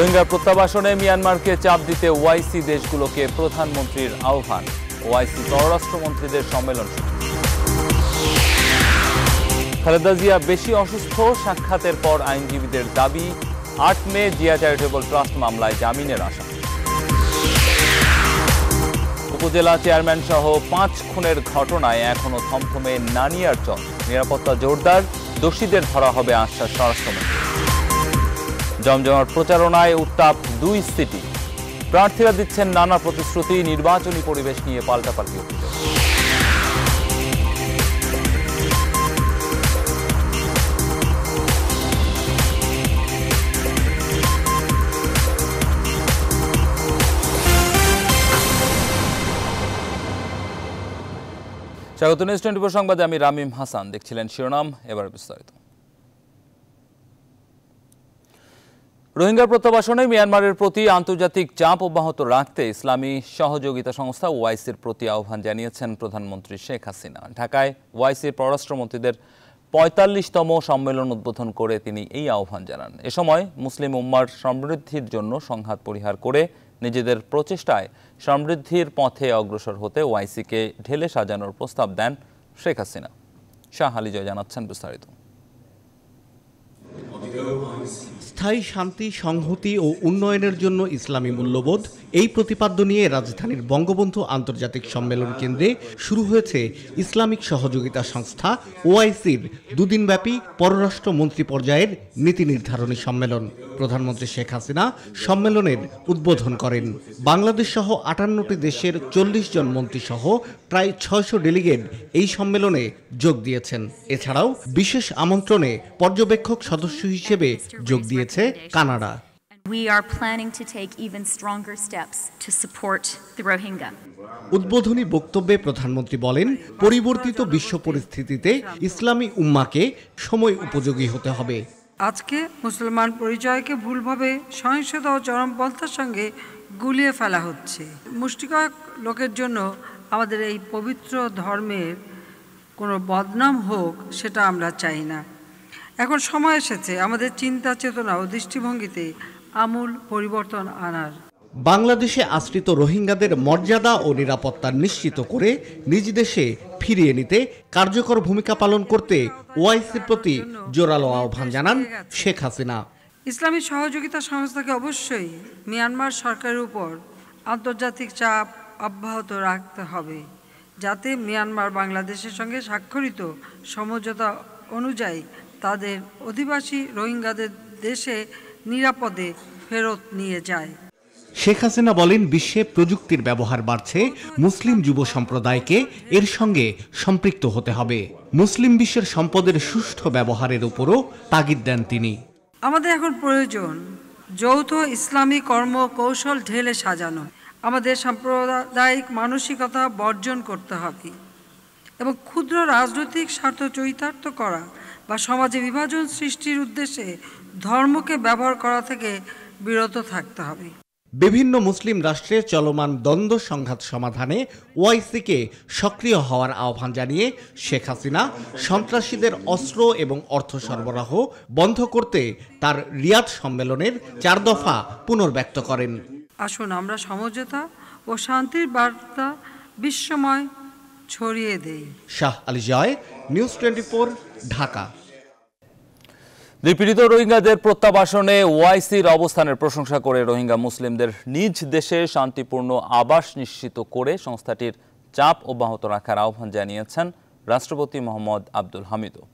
রোহিঙ্গা প্রত্যাবাসনে মিয়ানমারকে চাপ দিতে ওয়াইসি দেশগুলোকে প্রধানমন্ত্রীর আহ্বান ওয়াইসি পররাষ্ট্রমন্ত্রীদের সম্মেলন খালেদা জিয়া বেশি অসুস্থ সাক্ষাতের পর আইনজীবীদের দাবি আট মে জিয়া চ্যারিটেবল ট্রাস্ট মামলায় জামিনের আশা উপজেলা চেয়ারম্যান সহ পাঁচ খুনের ঘটনায় এখনও থমথমে নানিয়ার চল নিরাপত্তা জোরদার দোষীদের ধরা হবে আশ্বাস স্বরাষ্ট্রমন্ত্রী জমজমাট প্রচারণায় উত্তাপ দুই সিটি প্রার্থীরা দিচ্ছেন নানা প্রতিশ্রুতি নির্বাচনী পরিবেশ নিয়ে পাল্টাপাল্টি অভিযোগ স্বাগত নিউজ টোয়েন্টি সংবাদে আমি রামিম হাসান দেখছিলেন শিরোনাম এবার বিস্তারিত রোহিঙ্গা প্রত্যাবাসনে মিয়ানমারের প্রতি আন্তর্জাতিক চাপ অব্যাহত রাখতে ইসলামী সহযোগিতা সংস্থা ওয়াইসির প্রতি আহ্বান জানিয়েছেন প্রধানমন্ত্রী শেখ হাসিনা ঢাকায় ওয়াইসির পররাষ্ট্রমন্ত্রীদের পঁয়তাল্লিশতম সম্মেলন উদ্বোধন করে তিনি এই আহ্বান জানান এ সময় মুসলিম উম্মার সমৃদ্ধির জন্য সংঘাত পরিহার করে নিজেদের প্রচেষ্টায় সমৃদ্ধির পথে অগ্রসর হতে ওয়াইসিকে ঢেলে সাজানোর প্রস্তাব দেন শেখ হাসিনা শাহ আলী জয় জানাচ্ছেন বিস্তারিত স্থায়ী শান্তি সংহতি ও উন্নয়নের জন্য ইসলামী মূল্যবোধ এই প্রতিপাদ্য নিয়ে রাজধানীর বঙ্গবন্ধু আন্তর্জাতিক সম্মেলন কেন্দ্রে শুরু হয়েছে ইসলামিক সহযোগিতা সংস্থা ওআইসির দুদিনব্যাপী পররাষ্ট্র মন্ত্রী পর্যায়ের নীতি নির্ধারণী সম্মেলন প্রধানমন্ত্রী শেখ হাসিনা সম্মেলনের উদ্বোধন করেন বাংলাদেশ সহ আটান্নটি দেশের চল্লিশ জন মন্ত্রী সহ প্রায় ছয়শো ডেলিগেট এই সম্মেলনে যোগ দিয়েছেন এছাড়াও বিশেষ আমন্ত্রণে পর্যবেক্ষক সদস্য হিসেবে যোগ দিয়েছে কানাডা উদ্বোধনী বক্তব্যে প্রধানমন্ত্রী বলেন পরিবর্তিত বিশ্ব পরিস্থিতিতে ইসলামী উম্মাকে সময় উপযোগী হতে হবে আজকে মুসলমান পরিচয়কে ভুলভাবে সহিংসতা ও চরমপন্থার সঙ্গে গুলিয়ে ফেলা হচ্ছে মুষ্টিকয়েক লোকের জন্য আমাদের এই পবিত্র ধর্মের কোনো বদনাম হোক সেটা আমরা চাই না এখন সময় এসেছে আমাদের চিন্তা চেতনা ও দৃষ্টিভঙ্গিতে আমূল পরিবর্তন আনার বাংলাদেশে আশ্রিত রোহিঙ্গাদের মর্যাদা ও নিরাপত্তা নিশ্চিত করে নিজ দেশে ফিরিয়ে নিতে কার্যকর ভূমিকা পালন করতে ওআইসির প্রতি জোরালো আহ্বান জানান শেখ হাসিনা ইসলামী সহযোগিতা সংস্থাকে অবশ্যই মিয়ানমার সরকারের উপর আন্তর্জাতিক চাপ অব্যাহত রাখতে হবে যাতে মিয়ানমার বাংলাদেশের সঙ্গে স্বাক্ষরিত সমঝোতা অনুযায়ী তাদের অধিবাসী রোহিঙ্গাদের দেশে নিরাপদে ফেরত নিয়ে যায় শেখ হাসিনা বলেন বিশ্বে প্রযুক্তির ব্যবহার বাড়ছে মুসলিম যুব সম্প্রদায়কে এর সঙ্গে সম্পৃক্ত হতে হবে মুসলিম বিশ্বের সম্পদের সুষ্ঠু ব্যবহারের উপরও তাগিদ দেন তিনি আমাদের এখন প্রয়োজন যৌথ ইসলামী কর্ম কৌশল ঢেলে সাজানো আমাদের সাম্প্রদায়িক মানসিকতা বর্জন করতে হবে এবং ক্ষুদ্র রাজনৈতিক স্বার্থ চরিতার্থ করা বা সমাজে বিভাজন সৃষ্টির উদ্দেশ্যে ধর্মকে ব্যবহার করা থেকে বিরত থাকতে হবে বিভিন্ন মুসলিম রাষ্ট্রের চলমান দ্বন্দ্ব সংঘাত সমাধানে ওয়াইসিকে সক্রিয় হওয়ার আহ্বান জানিয়ে শেখ হাসিনা সন্ত্রাসীদের অস্ত্র এবং অর্থ সরবরাহ বন্ধ করতে তার রিয়াদ সম্মেলনের চার দফা পুনর্ব্যক্ত করেন আসুন আমরা সমঝোতা ও শান্তির বার্তা বিশ্বময় ছড়িয়ে দেই শাহ আলী জয় নিউজ টোয়েন্টি ঢাকা নিপীড়িত রোহিঙ্গাদের প্রত্যাবাসনে ওআইসির অবস্থানের প্রশংসা করে রোহিঙ্গা মুসলিমদের নিজ দেশে শান্তিপূর্ণ আবাস নিশ্চিত করে সংস্থাটির চাপ অব্যাহত রাখার আহ্বান জানিয়েছেন রাষ্ট্রপতি মোহাম্মদ আব্দুল হামিদও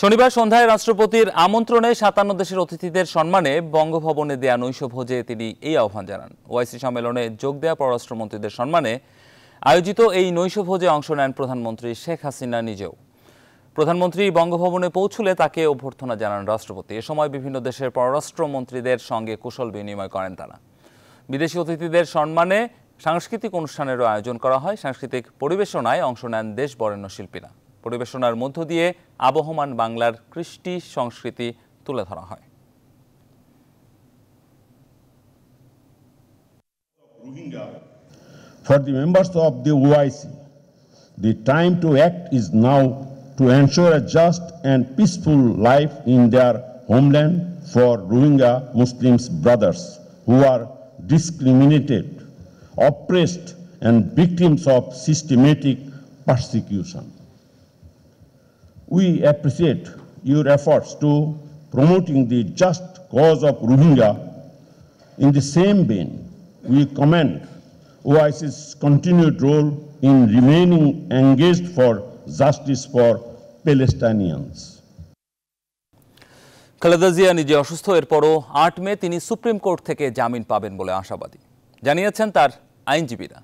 শনিবার সন্ধ্যায় রাষ্ট্রপতির আমন্ত্রণে সাতান্ন দেশের অতিথিদের সম্মানে বঙ্গভবনে দেয়া নৈশভোজে তিনি এই আহ্বান জানান ওআইসি সম্মেলনে যোগ দেয়া পররাষ্ট্রমন্ত্রীদের সম্মানে আয়োজিত এই নৈশভোজে অংশ নেন প্রধানমন্ত্রী শেখ হাসিনা নিজেও প্রধানমন্ত্রী বঙ্গভবনে পৌঁছলে তাকে অভ্যর্থনা জানান রাষ্ট্রপতি এ সময় বিভিন্ন দেশের পররাষ্ট্রমন্ত্রীদের সঙ্গে কুশল বিনিময় করেন তারা বিদেশি অতিথিদের সম্মানে সাংস্কৃতিক অনুষ্ঠানেরও আয়োজন করা হয় সাংস্কৃতিক পরিবেশনায় অংশ নেন দেশ বরেণ্য শিল্পীরা পরিবেশনার মধ্য দিয়ে আবহমান বাংলার কৃষ্টি সংস্কৃতি তুলে ধরা হয় For the members of the OIC, the time to act is now to ensure a just and peaceful life in their homeland for Rohingya Muslims brothers who are discriminated, oppressed, and victims of systematic persecution. We appreciate your efforts to promoting the just cause of Rohingya. In the same vein, we commend OIC's continued role in remaining engaged for justice for Palestinians. Khaleda Zia নিজে অসুস্থ এরপরও আট মে তিনি supreme court থেকে জামিন পাবেন বলে আশাবাদী জানিয়েছেন তার আইনজীবীরা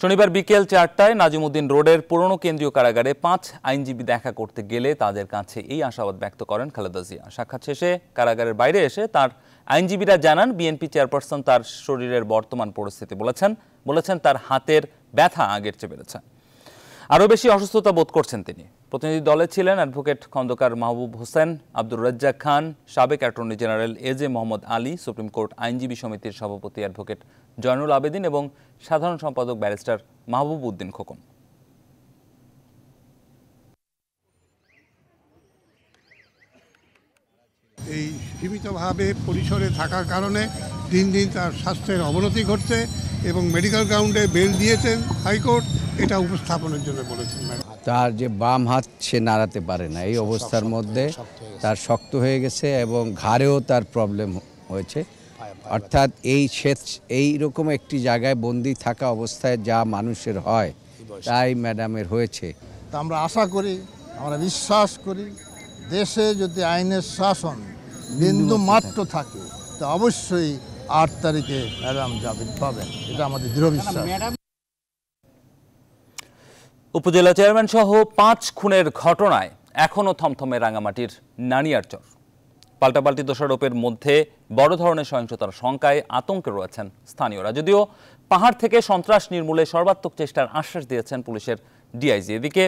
শনিবার বিকেল চারটায় নাজিমুদ্দিন রোডের পুরনো কেন্দ্রীয় কারাগারে পাঁচ আইনজীবী দেখা করতে গেলে তাদের কাছে এই আশাবাদ ব্যক্ত করেন খালেদা জিয়া সাক্ষাৎ শেষে কারাগারের বাইরে এসে তার আইনজীবীরা জানান বিএনপি চেয়ারপারসন তার শরীরের বর্তমান পরিস্থিতি বলেছেন বলেছেন তার হাতের ব্যথা আগের চেয়ে বেড়েছে আরও বেশি অসুস্থতা বোধ করছেন তিনি প্রতিনিধি দলে ছিলেন অ্যাডভোকেট খন্দকার মাহবুব হোসেন আব্দুর রাজ্জাক খান সাবেক attorney general A J Mohammad Ali supreme court আইনজীবী সমিতির সভাপতি অ্যাডভোকেট জয়নুল আবেদিন এবং সাধারণ সম্পাদক ব্যারিস্টার মাহবুব উদ্দিন খোকন এই সীমিতভাবে পরিসরে থাকার কারণে দিন দিন তার স্বাস্থ্যের অবনতি ঘটছে এবং মেডিকেল গ্রাউন্ডে বেল দিয়েছেন হাইকোর্ট এটা উপস্থাপনের জন্য বলেছেন ম্যাডাম তার যে বাম হাত সে নাড়াতে পারে না এই অবস্থার মধ্যে তার শক্ত হয়ে গেছে এবং ঘাড়েও তার প্রবলেম হয়েছে অর্থাৎ এই শ্বেত এই রকম একটি জায়গায় বন্দি থাকা অবস্থায় যা মানুষের হয় তাই ম্যাডামের হয়েছে তা আমরা আশা করি আমরা বিশ্বাস করি দেশে যদি আইনের শাসন বিন্দু মাত্র থাকে তা অবশ্যই আট তারিখে ম্যাডাম যাবেন পাবেন এটা আমাদের দৃঢ় বিশ্বাস উপজেলা চেয়ারম্যান সহ পাঁচ খুনের ঘটনায় এখনও থমথমে রাঙামাটির নানিয়ারচর পাল্টাপাল্টি দোষারোপের মধ্যে বড় ধরনের সহিংসতার শঙ্কায় আতঙ্কে রয়েছেন স্থানীয়রা যদিও পাহাড় থেকে সন্ত্রাস নির্মূলে সর্বাত্মক চেষ্টার আশ্বাস দিয়েছেন পুলিশের ডিআইজি এদিকে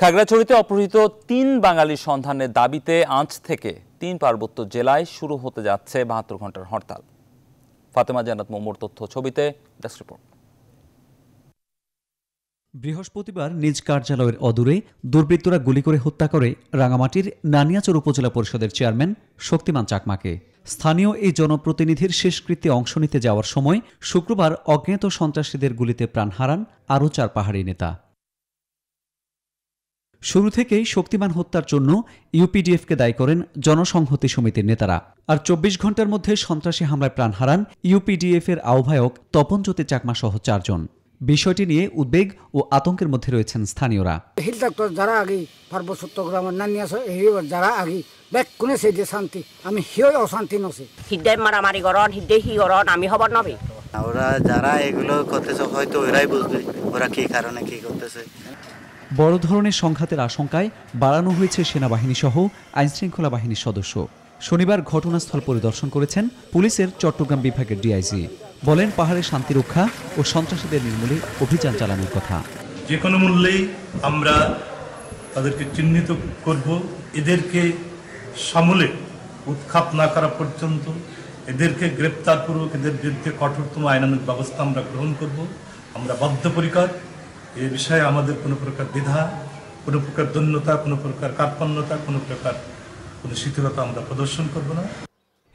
খাগড়াছড়িতে অপহৃত তিন বাঙালির সন্ধানের দাবিতে আজ থেকে তিন পার্বত্য জেলায় শুরু হতে যাচ্ছে বাহাত্তর ঘন্টার হরতাল ফাতেমা জান্নাত মোমোর তথ্য ছবিতে ডেস্ক রিপোর্ট বৃহস্পতিবার নিজ কার্যালয়ের অদূরে দুর্বৃত্তরা গুলি করে হত্যা করে রাঙামাটির নানিয়াচর উপজেলা পরিষদের চেয়ারম্যান শক্তিমান চাকমাকে স্থানীয় এই জনপ্রতিনিধির শেষকৃত্যে অংশ নিতে যাওয়ার সময় শুক্রবার অজ্ঞাত সন্ত্রাসীদের গুলিতে প্রাণ হারান আরও চার পাহাড়ি নেতা শুরু থেকেই শক্তিমান হত্যার জন্য ইউপিডিএফকে দায়ী করেন জনসংহতি সমিতির নেতারা আর চব্বিশ ঘন্টার মধ্যে সন্ত্রাসী হামলায় প্রাণ হারান ইউপিডিএফের আহ্বায়ক তপনজ্যোতি চাকমা সহ চারজন বিষয়টি নিয়ে উদ্বেগ ও আতঙ্কের মধ্যে রয়েছেন স্থানীয়রা হিল ডাক্তার যারা আগে পার্বত্য চট্টগ্রামের নানি আছে যারা আগে ব্যাগ কোনে যে শান্তি আমি হিও অশান্তি নছি হিদ্দায় মারামারি করন হিদ্দায় হি করন আমি হবার নবে ওরা যারা এগুলো করতেছে হয়তো ওরাই বুঝবে ওরা কি কারণে কি করতেছে বড় ধরনের সংঘাতের আশঙ্কায় বাড়ানো হয়েছে সেনাবাহিনী সহ আইনশৃঙ্খলা বাহিনীর সদস্য শনিবার ঘটনাস্থল পরিদর্শন করেছেন পুলিশের চট্টগ্রাম বিভাগের ডিআইজি বলেন পাহাড়ে শান্তি রক্ষা ও সন্ত্রাসীদের নির্মূলে অভিযান চালানোর কথা যে কোনো মূল্যেই আমরা তাদেরকে চিহ্নিত করব এদেরকে সামলে উৎখাপ না করা পর্যন্ত এদেরকে গ্রেপ্তার গ্রেপ্তারপূর্বক এদের বিরুদ্ধে কঠোরতম আইনানিক ব্যবস্থা আমরা গ্রহণ করব আমরা বাধ্যপরিকর এ বিষয়ে আমাদের কোনো প্রকার দ্বিধা কোনো প্রকার দন্যতা কোনো প্রকার কার্পণ্যতা কোনো প্রকার কোনো শিথিলতা আমরা প্রদর্শন করব না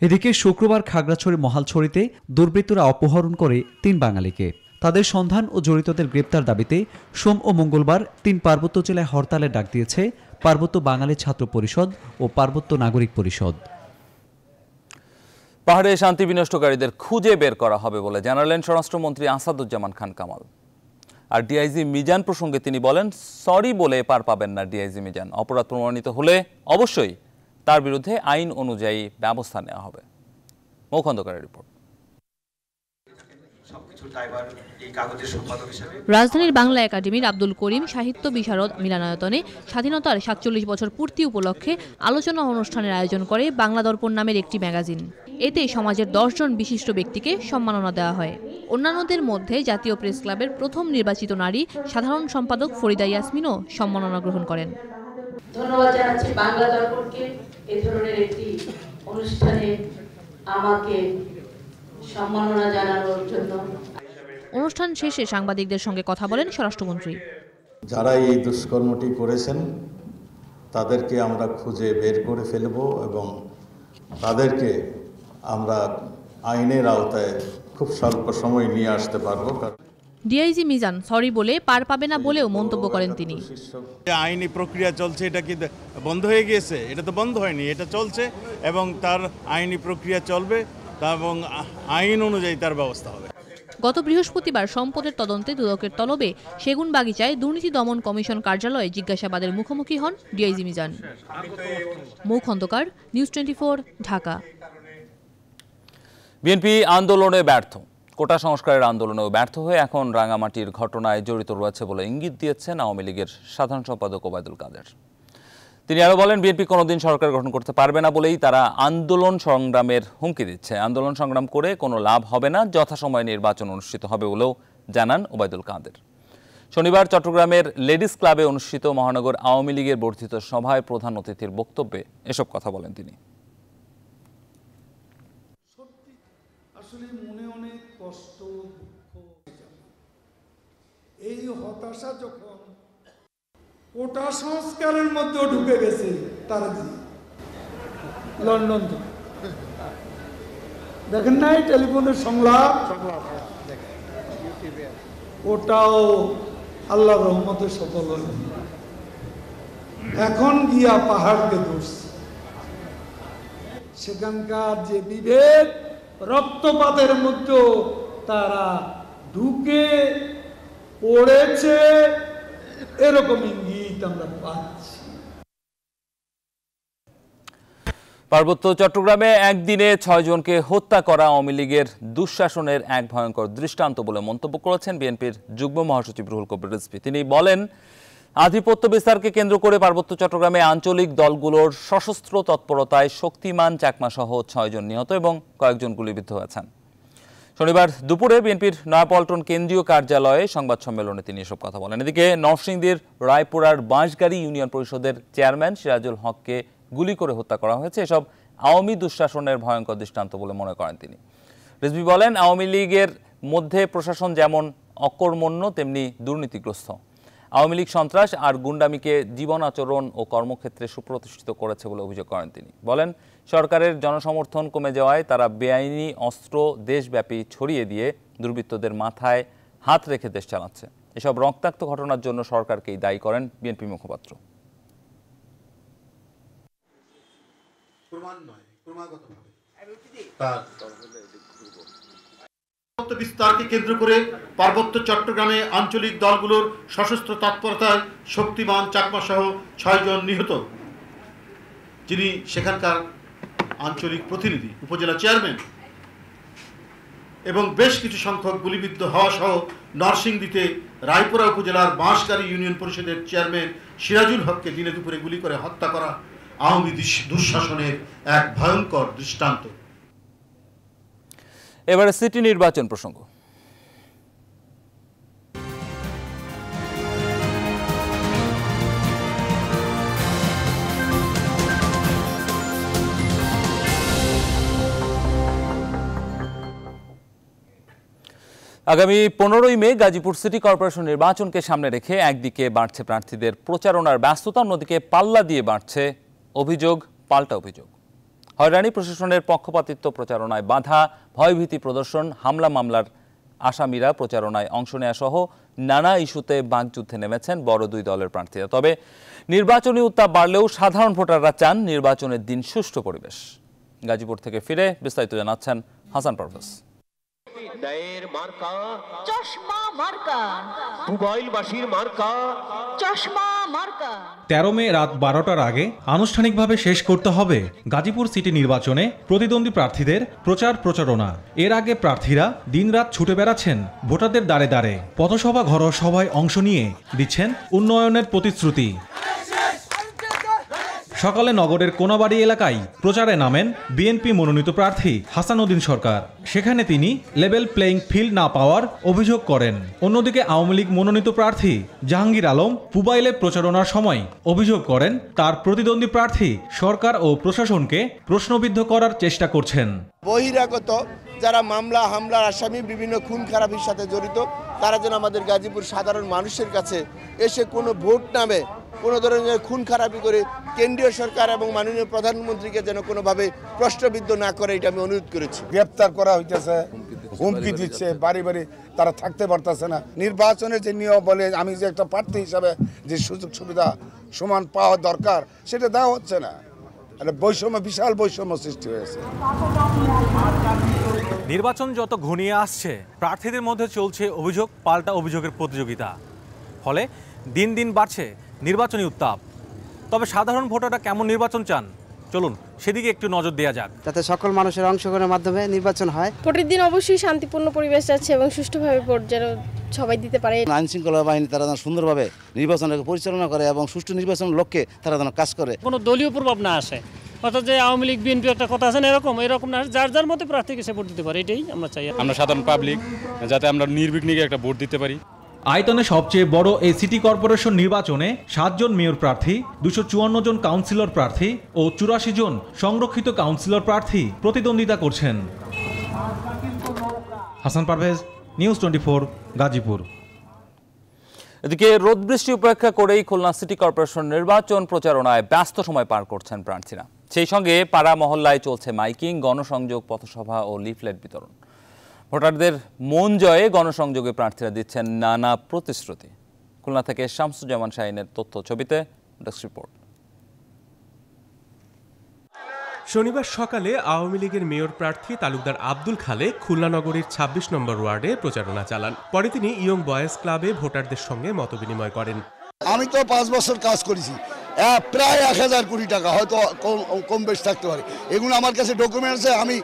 এদিকে শুক্রবার খাগড়াছড়ি মহালছড়িতে দুর্বৃত্তরা অপহরণ করে তিন বাঙালিকে তাদের সন্ধান ও জড়িতদের গ্রেপ্তার দাবিতে সোম ও মঙ্গলবার তিন পার্বত্য জেলায় হরতালের ডাক দিয়েছে পার্বত্য বাঙালি ছাত্র পরিষদ ও পার্বত্য নাগরিক পরিষদ পাহাড়ে শান্তি বিনষ্টকারীদের খুঁজে বের করা হবে বলে জানালেন স্বরাষ্ট্রমন্ত্রী আসাদুজ্জামান খান কামাল আর ডিআইজি মিজান প্রসঙ্গে তিনি বলেন সরি বলে পার পাবেন না ডিআইজি মিজান অপরাধ প্রমাণিত হলে অবশ্যই তার বিরুদ্ধে আইন অনুযায়ী ব্যবস্থা নেওয়া হবে মৌখন্দকারের রিপোর্ট রাজধানীর বাংলা একাডেমির আব্দুল করিম সাহিত্য বিশারদ মিলানায়তনে স্বাধীনতার সাতচল্লিশ বছর পূর্তি উপলক্ষে আলোচনা অনুষ্ঠানের আয়োজন করে বাংলা দর্পণ নামের একটি ম্যাগাজিন এতে সমাজের দশজন বিশিষ্ট ব্যক্তিকে সম্মাননা দেওয়া হয় অন্যান্যদের মধ্যে জাতীয় প্রেস ক্লাবের প্রথম নির্বাচিত নারী সাধারণ সম্পাদক ফরিদা ইয়াসমিনও সম্মাননা গ্রহণ করেন ধন্যবাদ জানাচ্ছি বাংলা দর্পণকে এ ধরনের একটি অনুষ্ঠানে আমাকে সম্মাননা জানানোর জন্য অনুষ্ঠান শেষে সাংবাদিকদের সঙ্গে কথা বলেন স্বরাষ্ট্রমন্ত্রী যারা এই দুষ্কর্মটি করেছেন তাদেরকে আমরা খুঁজে বের করে ফেলব এবং তাদেরকে আমরা আইনের আওতায় খুব স্বল্প সময় নিয়ে আসতে পারবো ডিআইজি মিজান সরি বলে পার পাবে না বলেও মন্তব্য করেন তিনি আইনি প্রক্রিয়া চলছে এটা কি বন্ধ হয়ে গিয়েছে এটা তো বন্ধ হয়নি এটা চলছে এবং তার আইনি প্রক্রিয়া চলবে এবং আইন অনুযায়ী তার ব্যবস্থা হবে গত বৃহস্পতিবার সম্পদের তদন্তে দুদকের তলবে সেগুন বাগিচায় দুর্নীতি দমন কমিশন কার্যালয়ে জিজ্ঞাসাবাদের মুখোমুখি হন ডিআইজি মিজান মুখ অন্ধকার নিউজ টোয়েন্টি ঢাকা বিএনপি আন্দোলনে ব্যর্থ কোটা সংস্কারের আন্দোলনেও ব্যর্থ হয়ে এখন রাঙামাটির ঘটনায় জড়িত রয়েছে বলে ইঙ্গিত দিয়েছেন আওয়ামী লীগের সাধারণ সম্পাদক ওবায়দুল কাদের তিনি আরও বলেন বিএনপি কোনোদিন সরকার গঠন করতে পারবে না বলেই তারা আন্দোলন সংগ্রামের হুমকি দিচ্ছে আন্দোলন সংগ্রাম করে কোনো লাভ হবে না যথাসময়ে নির্বাচন অনুষ্ঠিত হবে বলেও জানান ওবায়দুল কাদের শনিবার চট্টগ্রামের লেডিস ক্লাবে অনুষ্ঠিত মহানগর আওয়ামী লীগের বর্ধিত সভায় প্রধান অতিথির বক্তব্যে এসব কথা বলেন তিনি এই হতাশা যখন কোটা সংস্কারের মধ্যে ঢুকে গেছে তারা লন্ডন দেখেন নাই টেলিফোনের সংলাপ ওটাও আল্লাহ রহমতের সফল হল এখন গিয়া পাহাড়কে দোষ সেখানকার যে বিভেদ রক্তপাতের মধ্যে তারা ঢুকে পড়েছে এরকম ইঙ্গিত আমরা পাচ্ছি পার্বত্য চট্টগ্রামে একদিনে ছয়জনকে হত্যা করা আওয়ামী লীগের দুঃশাসনের এক ভয়ঙ্কর দৃষ্টান্ত বলে মন্তব্য করেছেন বিএনপির যুগ্ম মহাসচিব রুহুল কবির রিজভি তিনি বলেন আধিপত্য বিস্তারকে কেন্দ্র করে পার্বত্য চট্টগ্রামে আঞ্চলিক দলগুলোর সশস্ত্র তৎপরতায় শক্তিমান চাকমাসহ ছয়জন নিহত এবং কয়েকজন গুলিবিদ্ধ হয়েছেন শনিবার দুপুরে বিএনপির নয়াপল্টন কেন্দ্রীয় কার্যালয়ে সংবাদ সম্মেলনে তিনি এসব কথা বলেন এদিকে নরসিংদীর রায়পুরার বাঁশগাড়ি ইউনিয়ন পরিষদের চেয়ারম্যান সিরাজুল হককে গুলি করে হত্যা করা হয়েছে এসব আওয়ামী দুঃশাসনের ভয়ঙ্কর দৃষ্টান্ত বলে মনে করেন তিনি রিজভি বলেন আওয়ামী লীগের মধ্যে প্রশাসন যেমন অকর্মণ্য তেমনি দুর্নীতিগ্রস্ত আওয়ামী লীগ সন্ত্রাস আর গুন্ডামিকে জীবন আচরণ ও কর্মক্ষেত্রে সুপ্রতিষ্ঠিত করেছে বলে অভিযোগ করেন তিনি বলেন সরকারের জনসমর্থন কমে যাওয়ায় তারা বেআইনি অস্ত্র দেশব্যাপী ছড়িয়ে দিয়ে দুর্বৃত্তদের মাথায় হাত রেখে দেশ চালাচ্ছে এসব রক্তাক্ত ঘটনার জন্য সরকারকেই দায়ী করেন বিএনপি মুখপাত্র বিস্তারকে কেন্দ্র করে পার্বত্য চট্টগ্রামে আঞ্চলিক দলগুলোর সশস্ত্র তৎপরতায় শক্তিমান চাকমা সহ ছয়জন নিহত যিনি সেখানকার আঞ্চলিক প্রতিনিধি উপজেলা চেয়ারম্যান এবং বেশ কিছু সংখ্যক গুলিবিদ্ধ হওয়া সহ নরসিংদীতে রায়পুরা উপজেলার বাঁশকারী ইউনিয়ন পরিষদের চেয়ারম্যান সিরাজুল হককে দিনে দুপুরে গুলি করে হত্যা করা আওয়ামী দুঃশাসনের এক ভয়ঙ্কর দৃষ্টান্ত এবারে সিটি নির্বাচন প্রসঙ্গ আগামী পনেরোই মে গাজীপুর সিটি কর্পোরেশন নির্বাচনকে সামনে রেখে একদিকে বাড়ছে প্রার্থীদের প্রচারণার ব্যস্ততা অন্যদিকে পাল্লা দিয়ে বাড়ছে অভিযোগ পাল্টা অভিযোগ হয়রানি প্রশাসনের পক্ষপাতিত্ব প্রচারণায় বাধা ভয়ভীতি প্রদর্শন হামলা মামলার আসামিরা প্রচারণায় অংশ নেওয়া সহ নানা ইস্যুতে বাকযুদ্ধে নেমেছেন বড় দুই দলের প্রার্থীরা তবে নির্বাচনী উত্তাপ বাড়লেও সাধারণ ভোটাররা চান নির্বাচনের দিন সুষ্ঠু পরিবেশ গাজীপুর থেকে ফিরে বিস্তারিত জানাচ্ছেন হাসান পারভেজ মার্কা চশমা মার্কা মার্কা চশমা মার্কা তেরো মে রাত বারোটার আগে আনুষ্ঠানিকভাবে শেষ করতে হবে গাজীপুর সিটি নির্বাচনে প্রতিদ্বন্দ্বী প্রার্থীদের প্রচার প্রচারণা এর আগে প্রার্থীরা দিনরাত ছুটে বেড়াচ্ছেন ভোটারদের দ্বারে দ্বারে পথসভা সভায় অংশ নিয়ে দিচ্ছেন উন্নয়নের প্রতিশ্রুতি সকালে নগরের কোনাবাড়ি এলাকায় প্রচারে নামেন বিএনপি মনোনীত প্রার্থী হাসানুদ্দিন সরকার সেখানে তিনি লেভেল প্লেয়িং ফিল্ড না পাওয়ার অভিযোগ করেন অন্যদিকে আওয়ামী লীগ মনোনীত প্রার্থী জাহাঙ্গীর আলম পুবাইলে প্রচারণার সময় অভিযোগ করেন তার প্রতিদ্বন্দ্বী প্রার্থী সরকার ও প্রশাসনকে প্রশ্নবিদ্ধ করার চেষ্টা করছেন বহিরাগত যারা মামলা হামলার আসামি বিভিন্ন খুন খারাপের সাথে জড়িত তারা যেন আমাদের গাজীপুর সাধারণ মানুষের কাছে এসে কোনো ভোট নামে কোনো ধরনের খুন খারাপি করে কেন্দ্রীয় সরকার এবং মাননীয় প্রধানমন্ত্রীকে যেন কোনোভাবে প্রশ্নবিদ্ধ না করে এটা আমি অনুরোধ করেছি গ্রেপ্তার করা হইতেছে হুমকি দিচ্ছে বাড়ি বাড়ি তারা থাকতে পারতেছে না নির্বাচনের যে নিয়ম বলে আমি যে একটা প্রার্থী হিসাবে যে সুযোগ সুবিধা সমান পাওয়া দরকার সেটা দেওয়া হচ্ছে না বৈষম্য বিশাল বৈষম্য সৃষ্টি হয়েছে নির্বাচন যত ঘনিয়ে আসছে প্রার্থীদের মধ্যে চলছে অভিযোগ পাল্টা অভিযোগের প্রতিযোগিতা ফলে দিন দিন বাড়ছে নির্বাচনী উত্তাপ তবে সাধারণ ভোটাররা কেমন নির্বাচন চান চলুন সেদিকে একটু নজর দেওয়া যাক যাতে সকল মানুষের অংশগ্রহণের মাধ্যমে নির্বাচন হয় ভোটের দিন অবশ্যই শান্তিপূর্ণ পরিবেশ আছে এবং সুষ্ঠুভাবে ভোট যেন সবাই দিতে পারে আইন শৃঙ্খলা বাহিনী তারা যেন সুন্দরভাবে নির্বাচনকে পরিচালনা করে এবং সুষ্ঠু নির্বাচন লক্ষ্যে তারা যেন কাজ করে কোনো দলীয় প্রভাব না আসে অর্থাৎ যে আওয়ামী লীগ বিএনপি একটা কথা আছে না এরকম এরকম না যার যার মতো প্রার্থীকে সে ভোট দিতে পারে এটাই আমরা চাই আমরা সাধারণ পাবলিক যাতে আমরা নির্বিঘ্নিকে একটা ভোট দিতে পারি আয়তনে সবচেয়ে বড় এই সিটি কর্পোরেশন নির্বাচনে সাতজন মেয়র প্রার্থী দুশো চুয়ান্ন জন কাউন্সিলর প্রার্থী ও চুরাশি জন সংরক্ষিত কাউন্সিলর প্রার্থী প্রতিদ্বন্দ্বিতা করছেন Hasan Parvez news twenty four Gazipur এদিকে রোদ বৃষ্টি উপেক্ষা করেই খুলনা সিটি কর্পোরেশন নির্বাচন প্রচারণায় ব্যস্ত সময় পার করছেন প্রার্থীরা সেই সঙ্গে পাড়া মহল্লায় চলছে মাইকিং গণসংযোগ পথসভা ও লিফলেট বিতরণ ভোটারদের মন জয়ে গণসংযোগে প্রার্থীরা দিচ্ছেন নানা প্রতিশ্রুতি খুলনা থেকে শামসুজ্জামান শাহিনের তথ্য ছবিতে রিপোর্ট শনিবার সকালে আওয়ামী লীগের মেয়র প্রার্থী তালুকদার আব্দুল খালে খুলনা নগরীর ২৬ নম্বর ওয়ার্ডে প্রচারণা চালান পরে তিনি ইয়ং বয়েজ ক্লাবে ভোটারদের সঙ্গে মতবিনিময় করেন আমি তো পাঁচ বছর কাজ করেছি প্রায় এক হাজার কোটি টাকা হয়তো কম বেশ থাকতে পারে এগুলো আমার কাছে ডকুমেন্টস আমি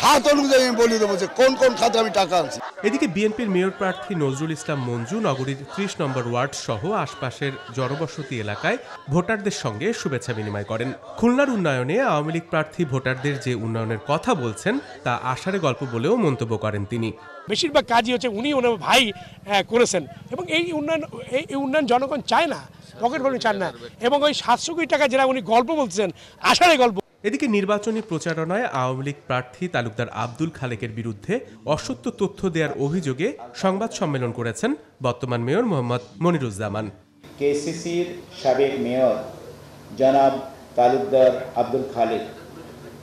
খাত অনুযায়ী আমি বলে দেবো যে কোন কোন খাতে আমি টাকা আনছি এদিকে বিএনপির মেয়র প্রার্থী নজরুল ইসলাম মঞ্জু নগরীর ত্রিশ নম্বর ওয়ার্ড সহ আশপাশের জনবসতি এলাকায় ভোটারদের সঙ্গে শুভেচ্ছা বিনিময় করেন খুলনার উন্নয়নে আওয়ামী লীগ প্রার্থী ভোটারদের যে উন্নয়নের কথা বলছেন তা আষাঢ়ে গল্প বলেও মন্তব্য করেন তিনি বেশিরভাগ কাজই হচ্ছে উনি ওনার ভাই করেছেন এবং এই উন্নয়ন এই উন্নয়ন জনগণ চায় না পকেট ভরে চান না এবং ওই সাতশো কোটি টাকা যেটা উনি গল্প বলছেন আষাঢ়ে গল্প এদিকে নির্বাচনী প্রচারণায় আওয়ামী লীগ প্রার্থী তালুকদার আব্দুল খালেকের বিরুদ্ধে অসত্য তথ্য দেওয়ার অভিযোগে সংবাদ সম্মেলন করেছেন বর্তমান মেয়র মোহাম্মদ মনিরুজ্জামান কেসিসির সাবেক মেয়র জনাব তালুকদার আব্দুল খালেক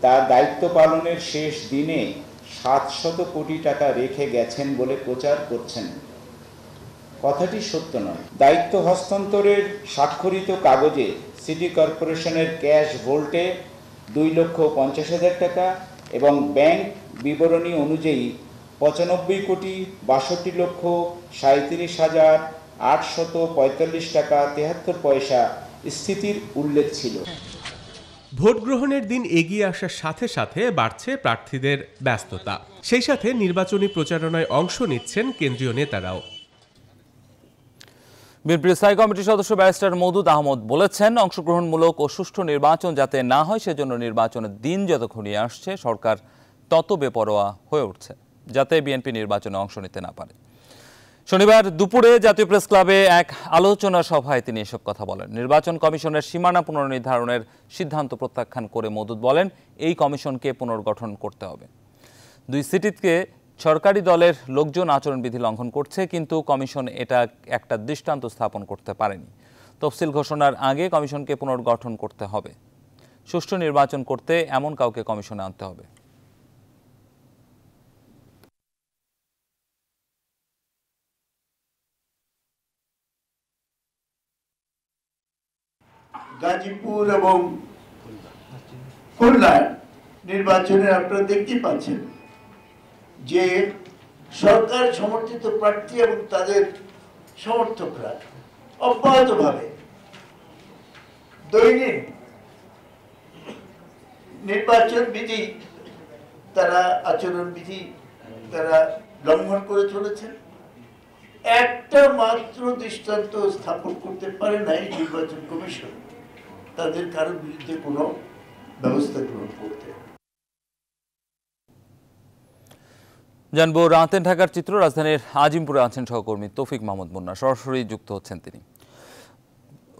তার দায়িত্ব পালনের শেষ দিনে সাতশত কোটি টাকা রেখে গেছেন বলে প্রচার করছেন কথাটি সত্য নয় দায়িত্ব হস্তান্তরের স্বাক্ষরিত কাগজে সিটি কর্পোরেশনের ক্যাশ ভোল্টে দুই লক্ষ পঞ্চাশ হাজার টাকা এবং ব্যাংক বিবরণী অনুযায়ী পঁচানব্বই কোটি বাষট্টি লক্ষ সাঁত্রিশ হাজার আটশত পঁয়তাল্লিশ টাকা তেহাত্তর পয়সা স্থিতির উল্লেখ ছিল ভোট গ্রহণের দিন এগিয়ে আসার সাথে সাথে বাড়ছে প্রার্থীদের ব্যস্ততা সেই সাথে নির্বাচনী প্রচারণায় অংশ নিচ্ছেন কেন্দ্রীয় নেতারাও বিএনপির স্থায়ী কমিটির সদস্য ব্যারিস্টার মদুদ আহমদ বলেছেন অংশগ্রহণমূলক ও সুষ্ঠু নির্বাচন যাতে না হয় সেজন্য নির্বাচনের দিন যত ঘনিয়ে আসছে সরকার তত বেপরোয়া হয়ে উঠছে যাতে বিএনপি নির্বাচনে অংশ নিতে না পারে শনিবার দুপুরে জাতীয় প্রেস ক্লাবে এক আলোচনা সভায় তিনি এসব কথা বলেন নির্বাচন কমিশনের সীমানা পুনর্নির্ধারণের সিদ্ধান্ত প্রত্যাখ্যান করে মদুদ বলেন এই কমিশনকে পুনর্গঠন করতে হবে দুই সিটিতে সরকারি দলের লোকজন আচরণবিধি লঙ্ঘন করছে কিন্তু কমিশন এটা একটা দৃষ্টান্ত স্থাপন করতে পারেনি তফসিল ঘোষণার আগে কমিশনকে পুনর্গঠন করতে হবে সুষ্ঠু নির্বাচন করতে এমন কাউকে কমিশনে আনতে হবে গাজীপুর এবং খুলনায় নির্বাচনে আপনারা দেখতে পাচ্ছেন যে সরকার সমর্থিত প্রার্থী এবং তাদের সমর্থকরা অব্যাহতভাবে দৈনিক নির্বাচন বিধি তারা আচরণ বিধি তারা লঙ্ঘন করে চলেছেন একটা মাত্র দৃষ্টান্ত স্থাপন করতে পারে নাই নির্বাচন কমিশন তাদের কারোর বিরুদ্ধে কোনো ব্যবস্থা গ্রহণ করতে জানবো রাতেন ঢাকার চিত্র রাজধানীর আজিমপুরে আছেন সহকর্মী তৌফিক মাহমুদ মুন্না সরাসরি যুক্ত হচ্ছেন তিনি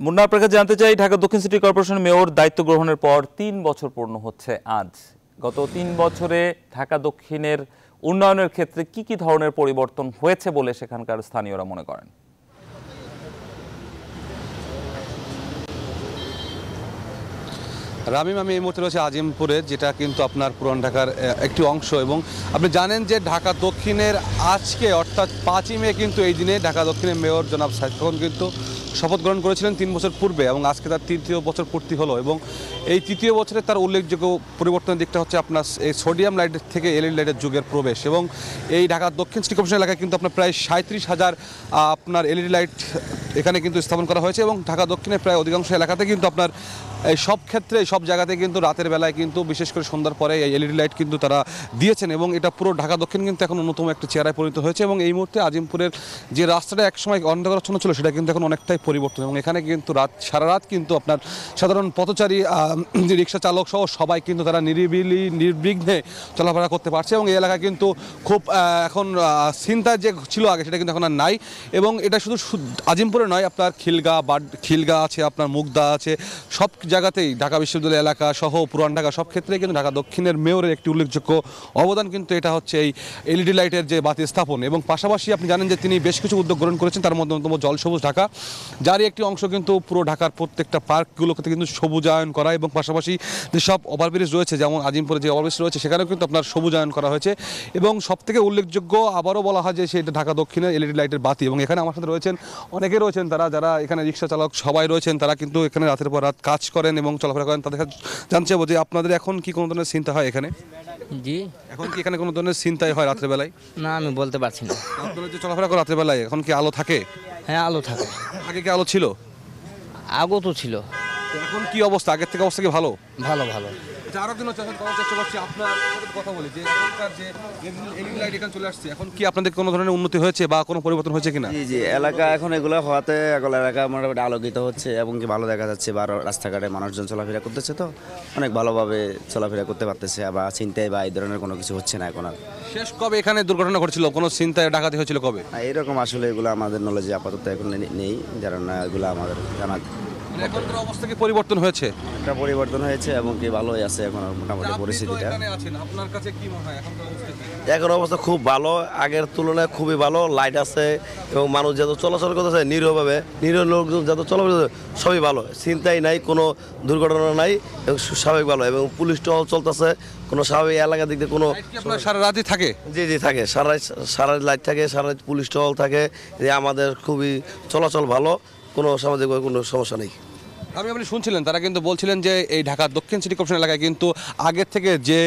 মুন্না আপনার কাছে জানতে চাই ঢাকা দক্ষিণ সিটি কর্পোরেশন মেয়র দায়িত্ব গ্রহণের পর তিন বছর পূর্ণ হচ্ছে আজ গত তিন বছরে ঢাকা দক্ষিণের উন্নয়নের ক্ষেত্রে কি কি ধরনের পরিবর্তন হয়েছে বলে সেখানকার স্থানীয়রা মনে করেন রামিম আমি এই মুহূর্তে রয়েছে আজিমপুরের যেটা কিন্তু আপনার পুরান ঢাকার একটি অংশ এবং আপনি জানেন যে ঢাকা দক্ষিণের আজকে অর্থাৎ পাঁচই মে কিন্তু এই দিনে ঢাকা দক্ষিণের মেয়র জনাব সাইফুন কিন্তু শপথ গ্রহণ করেছিলেন তিন বছর পূর্বে এবং আজকে তার তৃতীয় বছর পূর্তি হলো এবং এই তৃতীয় বছরে তার উল্লেখযোগ্য পরিবর্তনের দিকটা হচ্ছে আপনার এই সোডিয়াম লাইটের থেকে এলইডি লাইটের যুগের প্রবেশ এবং এই ঢাকা দক্ষিণ সিটি কমিশন এলাকায় কিন্তু আপনার প্রায় সাঁত্রিশ হাজার আপনার এলইডি লাইট এখানে কিন্তু স্থাপন করা হয়েছে এবং ঢাকা দক্ষিণের প্রায় অধিকাংশ এলাকাতে কিন্তু আপনার এই সব ক্ষেত্রে সব জায়গাতে কিন্তু রাতের বেলায় কিন্তু বিশেষ করে সন্ধ্যার পরে এই এলইডি লাইট কিন্তু তারা দিয়েছেন এবং এটা পুরো ঢাকা দক্ষিণ কিন্তু এখন অন্যতম একটা চেহারায় পরিণত হয়েছে এবং এই মুহূর্তে আজিমপুরের যে রাস্তাটা একসময় অন্ধকারচ্ছন্ন ছিল সেটা কিন্তু এখন অনেকটাই পরিবর্তন এবং এখানে কিন্তু রাত সারা রাত কিন্তু আপনার সাধারণ পথচারী রিক্সা চালক সহ সবাই কিন্তু তারা নিরিবিলি নির্বিঘ্নে চলাফেরা করতে পারছে এবং এই এলাকা কিন্তু খুব এখন চিন্তা যে ছিল আগে সেটা কিন্তু এখন আর নাই এবং এটা শুধু আজিমপুরের নয় আপনার খিলগা বা খিলগা আছে আপনার মুগদা আছে সব জায়গাতেই ঢাকা বিশ্ববিদ্যালয় এলাকা সহ পুরান ঢাকা সব ক্ষেত্রেই কিন্তু ঢাকা দক্ষিণের মেয়রের একটি উল্লেখযোগ্য অবদান কিন্তু এটা হচ্ছে এই এলইডি লাইটের যে বাতি স্থাপন এবং পাশাপাশি আপনি জানেন যে তিনি বেশ কিছু উদ্যোগ গ্রহণ করেছেন তার মধ্যে অন্যতম জল সবুজ ঢাকা যারই একটি অংশ কিন্তু পুরো ঢাকার প্রত্যেকটা পার্কগুলোকে কিন্তু সবুজায়ন করা এবং পাশাপাশি যেসব ওভারব্রিজ রয়েছে যেমন আজিমপুরে যে ওভারব্রিজ রয়েছে সেখানেও কিন্তু আপনার সবুজায়ন করা হয়েছে এবং সবথেকে উল্লেখযোগ্য আবারও বলা হয় যে সেটা ঢাকা দক্ষিণের এলইডি লাইটের বাতি এবং এখানে আমার সাথে রয়েছেন অনেকে রয়েছে রয়েছেন তারা যারা এখানে রিক্সা চালক সবাই রয়েছেন তারা কিন্তু এখানে রাতের পর রাত কাজ করেন এবং চলাফেরা করেন তাদের জানতে চাবো যে আপনাদের এখন কি কোনো ধরনের চিন্তা হয় এখানে জি এখন কি এখানে কোনো ধরনের চিন্তাই হয় রাত্রেবেলায় না আমি বলতে পারছি না আপনারা যে চলাফেরা করে রাত্রেবেলায় এখন কি আলো থাকে হ্যাঁ আলো থাকে আগে কি আলো ছিল আগত ছিল এখন কি অবস্থা আগের থেকে অবস্থা কি ভালো ভালো ভালো কি আপনাদের কোনো ধরনের উন্নতি হয়েছে বা কোনো পরিবর্তন হয়েছে এলাকা এখন এগুলো হওয়াতে এখন এলাকা আলোকিত হচ্ছে এবং কি ভালো দেখা যাচ্ছে বা রাস্তাঘাটে মানুষজন চলাফেরা করতেছে তো অনেক ভালোভাবে চলাফেরা করতে পারতেছে বা চিন্তায় বা এই ধরনের কোনো কিছু হচ্ছে না এখন আর শেষ কবে এখানে দুর্ঘটনা ঘটেছিল কোনো চিন্তায় ডাকাতি হয়েছিল কবে এরকম আসলে এগুলো আমাদের নলেজে আপাতত এখন নেই যারা না এগুলো আমাদের জানা পরিবর্তন হয়েছে একটা পরিবর্তন হয়েছে এবং কি ভালোই আছে এখন মোটামুটি পরিস্থিতিটা এখন অবস্থা খুব ভালো আগের তুলনায় খুবই ভালো লাইট আছে এবং মানুষ যত চলাচল করতেছে নিরীহভাবে নিরীহ লোকজন যত চলাচল সবই ভালো চিন্তাই নাই কোনো দুর্ঘটনা নাই এবং স্বাভাবিক ভালো এবং পুলিশ টহল চলতেছে কোনো স্বাভাবিক এলাকার দিক দিয়ে কোনো সারা রাতই থাকে জি জি থাকে সারা সারা লাইট থাকে সারা পুলিশ টহল থাকে যে আমাদের খুবই চলাচল ভালো কোনো সামাজিক কোনো সমস্যা নেই আমি আপনি শুনছিলেন তারা কিন্তু বলছিলেন যে এই ঢাকা দক্ষিণ সিটি কর্পোরেশন এলাকায় কিন্তু আগের থেকে যে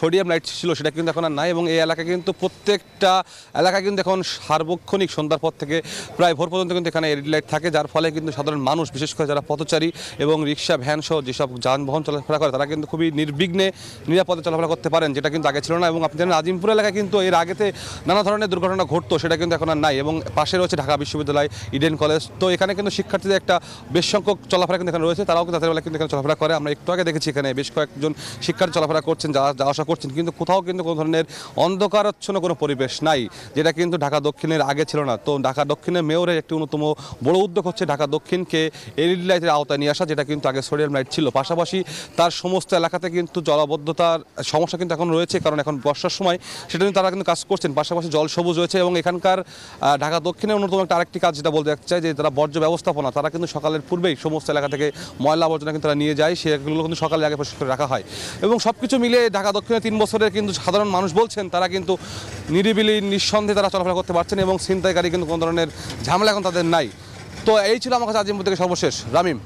সোডিয়াম লাইট ছিল সেটা কিন্তু এখন আর নাই এবং এই এলাকায় কিন্তু প্রত্যেকটা এলাকায় কিন্তু এখন সার্বক্ষণিক সন্ধ্যার পর থেকে প্রায় ভোর পর্যন্ত কিন্তু এখানে এলইডি লাইট থাকে যার ফলে কিন্তু সাধারণ মানুষ বিশেষ করে যারা পথচারী এবং রিক্সা ভ্যান সহ যেসব যানবাহন চলাফেরা করে তারা কিন্তু খুবই নির্বিঘ্নে নিরাপদে চলাফেরা করতে পারেন যেটা কিন্তু আগে ছিল না এবং আপনি জানেন আজিমপুর এলাকায় কিন্তু এর আগেতে নানা ধরনের দুর্ঘটনা ঘটতো সেটা কিন্তু এখন আর নাই এবং পাশে রয়েছে ঢাকা বিশ্ববিদ্যালয় ইডেন কলেজ তো এখানে কিন্তু শিক্ষার্থীদের একটা বেশ সংখ্যক চলাফেরা কিন্তু এখানে রয়েছে তারাও তাদের কিন্তু এখানে চলাফেরা করে আমরা একটু আগে দেখেছি এখানে বেশ কয়েকজন শিক্ষার্থী চলাফেরা করছেন যা যাওয়া আসা করছেন কিন্তু কোথাও কিন্তু কোনো ধরনের অন্ধকারচ্ছন্ন কোনো পরিবেশ নাই যেটা কিন্তু ঢাকা দক্ষিণের আগে ছিল না তো ঢাকা দক্ষিণের মেয়রের একটি অন্যতম বড় উদ্যোগ হচ্ছে ঢাকা দক্ষিণকে এলইডি লাইটের আওতায় নিয়ে আসা যেটা কিন্তু আগে সোডিয়াম লাইট ছিল পাশাপাশি তার সমস্ত এলাকাতে কিন্তু জলাবদ্ধতার সমস্যা কিন্তু এখন রয়েছে কারণ এখন বর্ষার সময় সেটা নিয়ে তারা কিন্তু কাজ করছেন পাশাপাশি জল সবুজ রয়েছে এবং এখানকার ঢাকা দক্ষিণের অন্যতম একটা আরেকটি কাজ যেটা বলতে চাই যে তারা বর্জ্য ব্যবস্থাপনা তারা কিন্তু সকালের পূর্বেই সমস্ত এলাকা থেকে ময়লা আবর্জনা কিন্তু তারা নিয়ে যায় সেগুলো কিন্তু সকালে আগে পরিষ্কার করে রাখা হয় এবং সব কিছু মিলে ঢাকা দক্ষিণে তিন বছরের কিন্তু সাধারণ মানুষ বলছেন তারা কিন্তু নিরিবিলি নিঃসন্দেহে তারা চলাফেরা করতে পারছেন এবং ছিনতাইকারী কিন্তু কোনো ধরনের ঝামেলা এখন তাদের নাই তো এই ছিল আমার কাছে আজিমপুর থেকে সর্বশেষ রামিম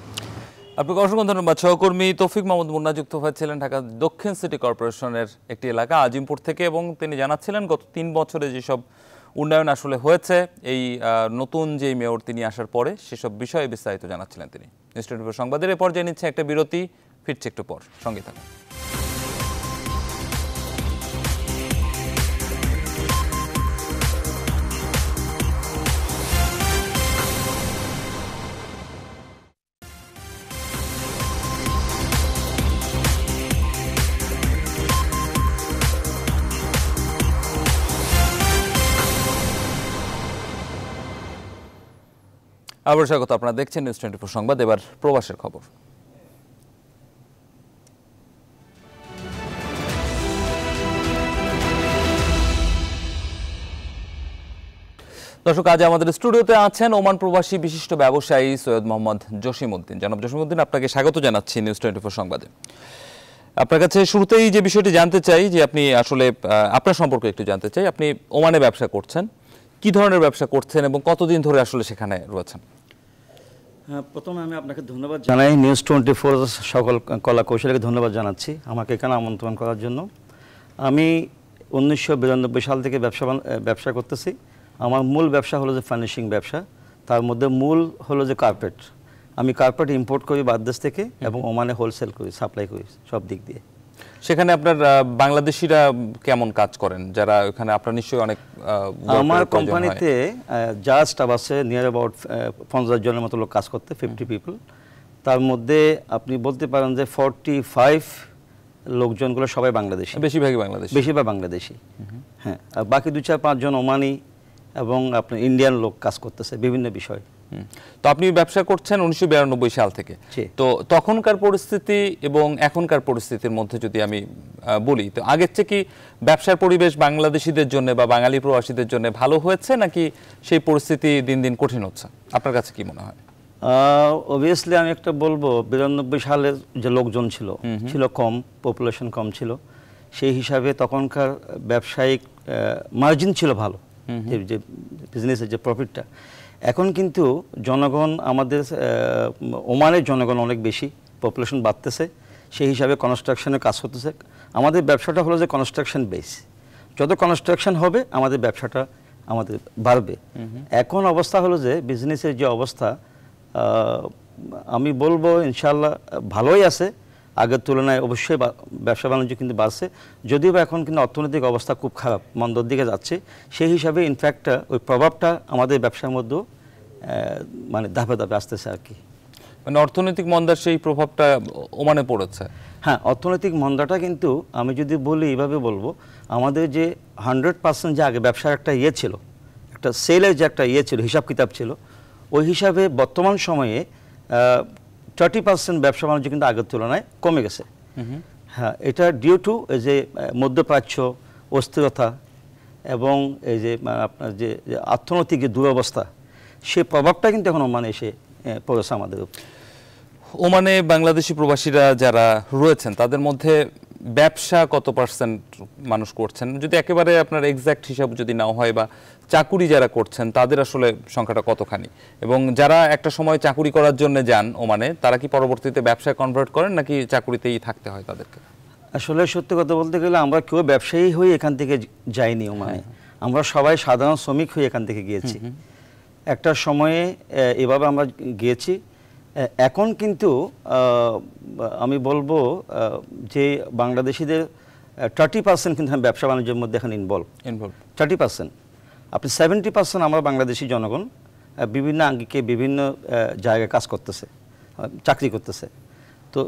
আপনাকে অসংখ্য ধন্যবাদ সহকর্মী তৌফিক মাহমুদ মুন্না যুক্ত হয়েছিলেন ঢাকা দক্ষিণ সিটি কর্পোরেশনের একটি এলাকা আজিমপুর থেকে এবং তিনি জানাচ্ছিলেন গত তিন বছরে যেসব উন্নয়ন আসলে হয়েছে এই নতুন যে মেয়র তিনি আসার পরে সেসব বিষয়ে বিস্তারিত জানাচ্ছিলেন তিনি নিউজ টোয়েন্টি সংবাদের এ পর্যায়ে নিচ্ছে একটা বিরতি ফিরছে একটু পর সঙ্গে থাকুন আবার স্বাগত আপনারা দেখছেন নিউজ টোয়েন্টি ফোর সংবাদ এবার প্রবাসের খবর দর্শক আজ আমাদের স্টুডিওতে আছেন ওমান প্রবাসী বিশিষ্ট ব্যবসায়ী সৈয়দ মোহাম্মদ জসিমউদ্দিন জনাব জসিমউদ্দিন আপনাকে স্বাগত জানাচ্ছি নিউজ টোয়েন্টি ফোর সংবাদে আপনার কাছে শুরুতেই যে বিষয়টি জানতে চাই যে আপনি আসলে আপনার সম্পর্কে একটু জানতে চাই আপনি ওমানে ব্যবসা করছেন কি ধরনের ব্যবসা করছেন এবং কতদিন ধরে আসলে সেখানে রয়েছেন হ্যাঁ, প্রথমে আমি আপনাকে ধন্যবাদ জানাই নিউজ টোয়েন্টি ফোর সকল কলা কৌশলীকে ধন্যবাদ জানাচ্ছি আমাকে এখানে আমন্ত্রণ করার জন্য আমি উনিশশো সাল থেকে ব্যবসা ব্যবসা করতেছি আমার মূল ব্যবসা হলো যে ফার্নিশিং ব্যবসা তার মধ্যে মূল হলো যে কার্পেট আমি কার্পেট ইম্পোর্ট করি বাদ দেশ থেকে এবং ওমানে হোলসেল করি সাপ্লাই করি সব দিক দিয়ে সেখানে আপনার বাংলাদেশিরা কেমন কাজ করেন যারা ওখানে আপনার নিশ্চয়ই অনেক আমার কোম্পানিতে জাস্ট আছে নিয়ার অ্যাবাউট পঞ্চাশ জনের মতো লোক কাজ করতে ফিফটি পিপল তার মধ্যে আপনি বলতে পারেন যে ফর্টি ফাইভ লোকজনগুলো সবাই বাংলাদেশি বেশিরভাগই বাংলাদেশ বেশিরভাগ বাংলাদেশি হ্যাঁ আর বাকি দু চার পাঁচজন ওমানি এবং আপনার ইন্ডিয়ান লোক কাজ করতেছে বিভিন্ন বিষয় তো আপনি ব্যবসা করছেন উনিশশো সাল থেকে তো তখনকার পরিস্থিতি এবং এখনকার পরিস্থিতির মধ্যে যদি আমি বলি তো আগের থেকে কি ব্যবসার পরিবেশ বাংলাদেশিদের জন্য বা বাঙালি প্রবাসীদের জন্য ভালো হয়েছে নাকি সেই পরিস্থিতি দিন দিন কঠিন হচ্ছে আপনার কাছে কি মনে হয় অবভিয়াসলি আমি একটা বলবো বিরানব্বই সালের যে লোকজন ছিল ছিল কম পপুলেশন কম ছিল সেই হিসাবে তখনকার ব্যবসায়িক মার্জিন ছিল ভালো যে বিজনেসের যে প্রফিটটা এখন কিন্তু জনগণ আমাদের ওমানের জনগণ অনেক বেশি পপুলেশন বাড়তেছে সেই হিসাবে কনস্ট্রাকশনের কাজ হতেছে আমাদের ব্যবসাটা হলো যে কনস্ট্রাকশন বেস যত কনস্ট্রাকশন হবে আমাদের ব্যবসাটা আমাদের বাড়বে এখন অবস্থা হলো যে বিজনেসের যে অবস্থা আমি বলবো ইনশাল্লাহ ভালোই আছে আগের তুলনায় অবশ্যই ব্যবসা বাণিজ্য কিন্তু বাড়ছে যদিও বা এখন কিন্তু অর্থনৈতিক অবস্থা খুব খারাপ মন্দর দিকে যাচ্ছে সেই হিসাবে ইনফ্যাক্ট ওই প্রভাবটা আমাদের ব্যবসার মধ্যেও মানে ধাপে ধাপে আসতেছে আর কি মানে অর্থনৈতিক মন্দার সেই প্রভাবটা ওমানে পড়েছে হ্যাঁ অর্থনৈতিক মন্দাটা কিন্তু আমি যদি বলি এইভাবে বলবো আমাদের যে হান্ড্রেড পার্সেন্ট যে আগে ব্যবসার একটা ইয়ে ছিল একটা সেলের যে একটা ইয়ে ছিল হিসাব কিতাব ছিল ওই হিসাবে বর্তমান সময়ে থার্টি পার্সেন্ট ব্যবসা বাণিজ্য কিন্তু আগের তুলনায় কমে গেছে হ্যাঁ এটা ডিউ টু এই যে মধ্যপ্রাচ্য অস্থিরতা এবং এই যে আপনার যে অর্থনৈতিক যে দুরবস্থা সে প্রভাবটা কিন্তু এখন ওমানে এসে পড়েছে আমাদের ওমানে বাংলাদেশি প্রবাসীরা যারা রয়েছেন তাদের মধ্যে ব্যবসা কত পার্সেন্ট মানুষ করছেন যদি একেবারে আপনার এক্স্যাক্ট হিসাব যদি নাও হয় বা চাকুরি যারা করছেন তাদের আসলে সংখ্যাটা কতখানি এবং যারা একটা সময় চাকুরি করার জন্য যান ওমানে তারা কি পরবর্তীতে ব্যবসায় কনভার্ট করেন নাকি চাকুরিতেই থাকতে হয় তাদেরকে আসলে সত্যি কথা বলতে গেলে আমরা কেউ ব্যবসায়ী হয়ে এখান থেকে যাইনি মানে আমরা সবাই সাধারণ শ্রমিক হয়ে এখান থেকে গিয়েছি একটা সময়ে এভাবে আমরা গিয়েছি এখন কিন্তু আমি বলবো যে বাংলাদেশিদের থার্টি পার্সেন্ট কিন্তু আমি ব্যবসা বাণিজ্যের মধ্যে এখন ইনভলভ ইনভলভ থার্টি পার্সেন্ট আপনি সেভেন্টি পার্সেন্ট আমরা বাংলাদেশি জনগণ বিভিন্ন আঙ্গিকে বিভিন্ন জায়গায় কাজ করতেছে চাকরি করতেছে তো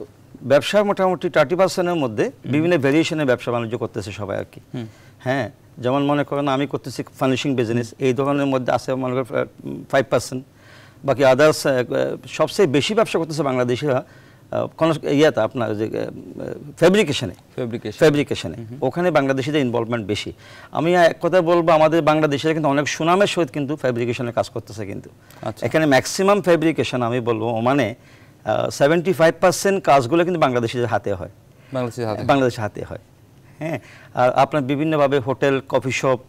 ব্যবসা মোটামুটি থার্টি পার্সেন্টের মধ্যে বিভিন্ন ভেরিয়েশনের ব্যবসা বাণিজ্য করতেছে সবাই আর কি হ্যাঁ যেমন মনে করেন আমি করতেছি ফার্নিশিং বিজনেস এই ধরনের মধ্যে আছে মনে করেন ফাইভ পার্সেন্ট বাকি আদার্স সবচেয়ে বেশি ব্যবসা করতেছে বাংলাদেশিরা ইয়াতে আপনার যে ফেব্রিকেশনে ফেব্রিকেশনে ওখানে বাংলাদেশিদের ইনভলভমেন্ট বেশি আমি এক কথা বলবো আমাদের বাংলাদেশিরা কিন্তু অনেক সুনামের সহিত কিন্তু ফেব্রিকেশনের কাজ করতেছে কিন্তু আচ্ছা। এখানে ম্যাক্সিমাম ফেব্রিকেশন আমি বলবো মানে সেভেন্টি ফাইভ পার্সেন্ট কাজগুলো কিন্তু বাংলাদেশিদের হাতে হয় বাংলাদেশের হাতে হয় হ্যাঁ আর আপনার বিভিন্নভাবে হোটেল কফি শপ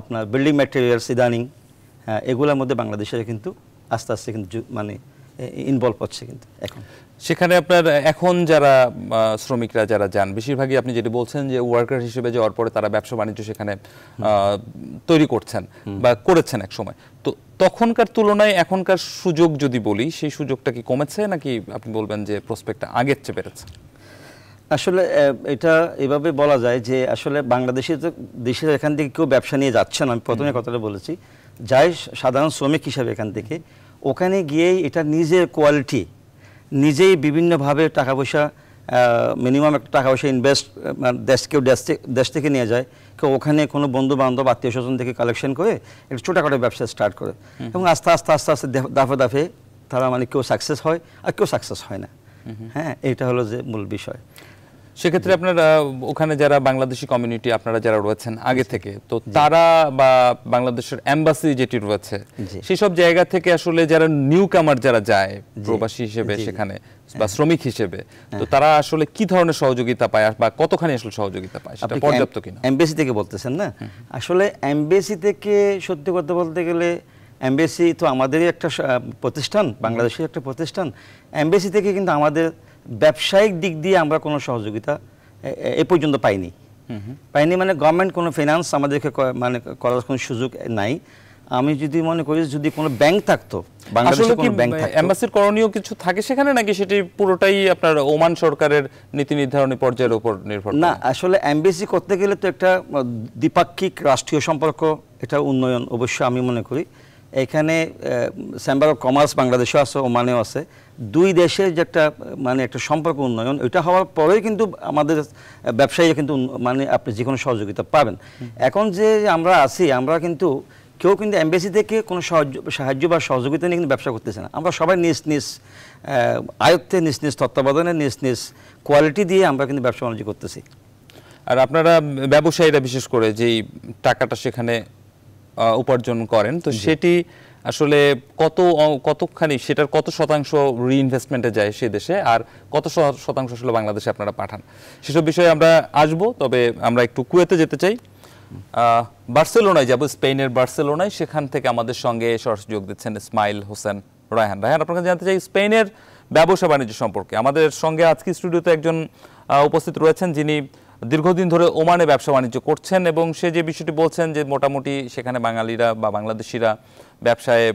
আপনার বিল্ডিং ম্যাটেরিয়ালস ইদানিং এগুলোর মধ্যে বাংলাদেশের কিন্তু আস্তে আস্তে কিন্তু মানে ইনভলভ হচ্ছে কিন্তু এখন সেখানে আপনার এখন যারা শ্রমিকরা যারা যান বেশিরভাগই আপনি যেটি বলছেন যে ওয়ার্কার হিসেবে যাওয়ার পরে তারা ব্যবসা বাণিজ্য সেখানে তৈরি করছেন বা করেছেন এক সময় তো তখনকার তুলনায় এখনকার সুযোগ যদি বলি সেই সুযোগটা কি কমেছে নাকি আপনি বলবেন যে প্রসপেক্টটা আগের চেয়ে বেড়েছে আসলে এটা এভাবে বলা যায় যে আসলে বাংলাদেশে তো দেশের এখান থেকে কেউ ব্যবসা নিয়ে যাচ্ছে না আমি প্রথমে কথাটা বলেছি যায় সাধারণ শ্রমিক হিসাবে এখান থেকে ওখানে গিয়েই এটা নিজের কোয়ালিটি নিজেই বিভিন্নভাবে টাকা পয়সা মিনিমাম একটা টাকা পয়সা ইনভেস্ট দেশ কেউ দেশ থেকে নিয়ে যায় কেউ ওখানে কোনো বন্ধু বান্ধব আত্মীয় স্বজন থেকে কালেকশন করে একটা ছোটোখাটো ব্যবসা স্টার্ট করে এবং আস্তে আস্তে আস্তে আস্তে দাফে দাফে তারা মানে কেউ সাকসেস হয় আর কেউ সাকসেস হয় না হ্যাঁ এটা হলো যে মূল বিষয় সেক্ষেত্রে আপনার ওখানে যারা বাংলাদেশি কমিউনিটি আপনারা যারা রয়েছেন আগে থেকে তো তারা বা বাংলাদেশের অ্যাম্বাসি যেটি রয়েছে সেসব জায়গা থেকে আসলে যারা নিউ কামার যারা যায় প্রবাসী হিসেবে সেখানে বা হ্যাঁ। শ্রমিক হিসেবে তো হ্যাঁ। তারা আসলে কি ধরনের সহযোগিতা পায় বা কতখানি আসলে সহযোগিতা পায় সেটা পর্যাপ্ত কিনা এমবেসি থেকে বলতেছেন না আসলে এমবেসি থেকে সত্যি কথা বলতে গেলে এমবেসি তো আমাদেরই একটা প্রতিষ্ঠান বাংলাদেশের একটা প্রতিষ্ঠান এমবেসি থেকে কিন্তু আমাদের ব্যবসায়িক দিক দিয়ে আমরা কোনো সহযোগিতা এ পর্যন্ত পাইনি পাইনি মানে গভর্নমেন্ট কোনো ফিনান্স আমাদেরকে মানে করার কোনো সুযোগ নাই আমি যদি মনে করি যদি কোনো ব্যাংক থাকতো বাংলাদেশে কোনো ব্যাংক থাকতো এমবাসির করণীয় কিছু থাকে সেখানে নাকি সেটি পুরোটাই আপনার ওমান সরকারের নীতি নির্ধারণী পর্যায়ের উপর নির্ভর না আসলে এমবেসি করতে গেলে তো একটা দ্বিপাক্ষিক রাষ্ট্রীয় সম্পর্ক এটা উন্নয়ন অবশ্যই আমি মনে করি এখানে চেম্বার অফ কমার্স বাংলাদেশও আছে ওমানেও আছে দুই দেশের যে একটা মানে একটা সম্পর্ক উন্নয়ন ওইটা হওয়ার পরেই কিন্তু আমাদের ব্যবসায়ীরা কিন্তু মানে আপনি যে কোনো সহযোগিতা পাবেন এখন যে আমরা আছি আমরা কিন্তু কেউ কিন্তু এমবেসি থেকে কোনো সাহায্য বা সহযোগিতা নিয়ে কিন্তু ব্যবসা করতেছে না আমরা সবাই নিজ নিজ আয়ত্তে নিজ নিজ তত্ত্বাবধানে নিজ নিজ কোয়ালিটি দিয়ে আমরা কিন্তু ব্যবসা বাণিজ্য করতেছি আর আপনারা ব্যবসায়ীরা বিশেষ করে যেই টাকাটা সেখানে উপার্জন করেন তো সেটি আসলে কত কতখানি সেটার কত শতাংশ রিইনভেস্টমেন্টে যায় সে দেশে আর কত শতাংশ আসলে বাংলাদেশে আপনারা পাঠান সেসব বিষয়ে আমরা আসব তবে আমরা একটু কুয়েতে যেতে চাই বার্সেলোনায় যাব স্পেনের বার্সেলোনায় সেখান থেকে আমাদের সঙ্গে সরাসরি যোগ দিচ্ছেন ইসমাইল হোসেন রায়হান রায়হান আপনাকে জানতে চাই স্পেনের ব্যবসা বাণিজ্য সম্পর্কে আমাদের সঙ্গে আজকে স্টুডিওতে একজন উপস্থিত রয়েছেন যিনি দীর্ঘদিন ধরে ওমানে ব্যবসা বাণিজ্য করছেন এবং সে যে বিষয়টি বলছেন যে মোটামুটি সেখানে বাঙালিরা বা বাংলাদেশিরা ব্যবসায়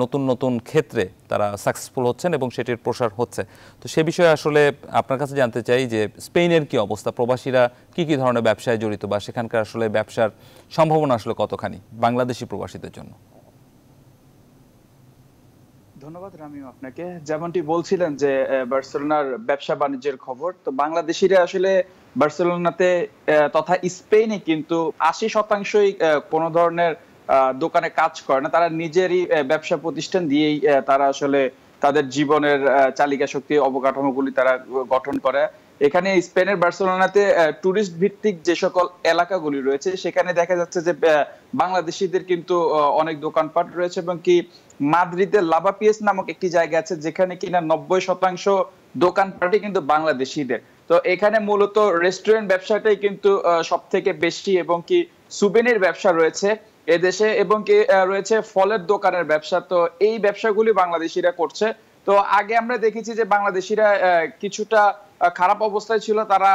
নতুন নতুন ক্ষেত্রে তারা সাকসেসফুল হচ্ছেন এবং সেটির প্রসার হচ্ছে তো সে বিষয়ে আসলে আপনার কাছে জানতে চাই যে স্পেনের কি অবস্থা প্রবাসীরা কি কি ধরনের ব্যবসায় জড়িত বা সেখানকার আসলে ব্যবসার সম্ভাবনা আসলে কতখানি বাংলাদেশি প্রবাসীদের জন্য ধন্যবাদ রামিম আপনাকে যেমনটি বলছিলেন যে বার্সেলোনার ব্যবসা বাণিজ্যের খবর তো বাংলাদেশিরা আসলে বার্সেলোনাতে তথা স্পেনে কিন্তু আশি শতাংশই কোন ধরনের দোকানে কাজ করে না তারা নিজেরই ব্যবসা প্রতিষ্ঠান দিয়েই তারা আসলে তাদের জীবনের চালিকা শক্তি অবকাঠামোগুলি তারা গঠন করে এখানে স্পেনের বার্সেলোনাতে টুরিস্ট ভিত্তিক যে সকল এলাকাগুলি রয়েছে সেখানে দেখা যাচ্ছে যে বাংলাদেশিদের কিন্তু অনেক দোকানপাট রয়েছে এবং কি মাদ্রিদের পিএস নামক একটি জায়গা আছে যেখানে কিনা নব্বই শতাংশ পাটি কিন্তু বাংলাদেশিদের তো এখানে মূলত রেস্টুরেন্ট ব্যবসাটাই কিন্তু সব থেকে বেশি এবং কি সুবেনের ব্যবসা রয়েছে এদেশে এবং কি রয়েছে ফলের দোকানের ব্যবসা তো এই ব্যবসাগুলি বাংলাদেশিরা করছে তো আগে আমরা দেখেছি যে বাংলাদেশিরা কিছুটা খারাপ অবস্থায় ছিল তারা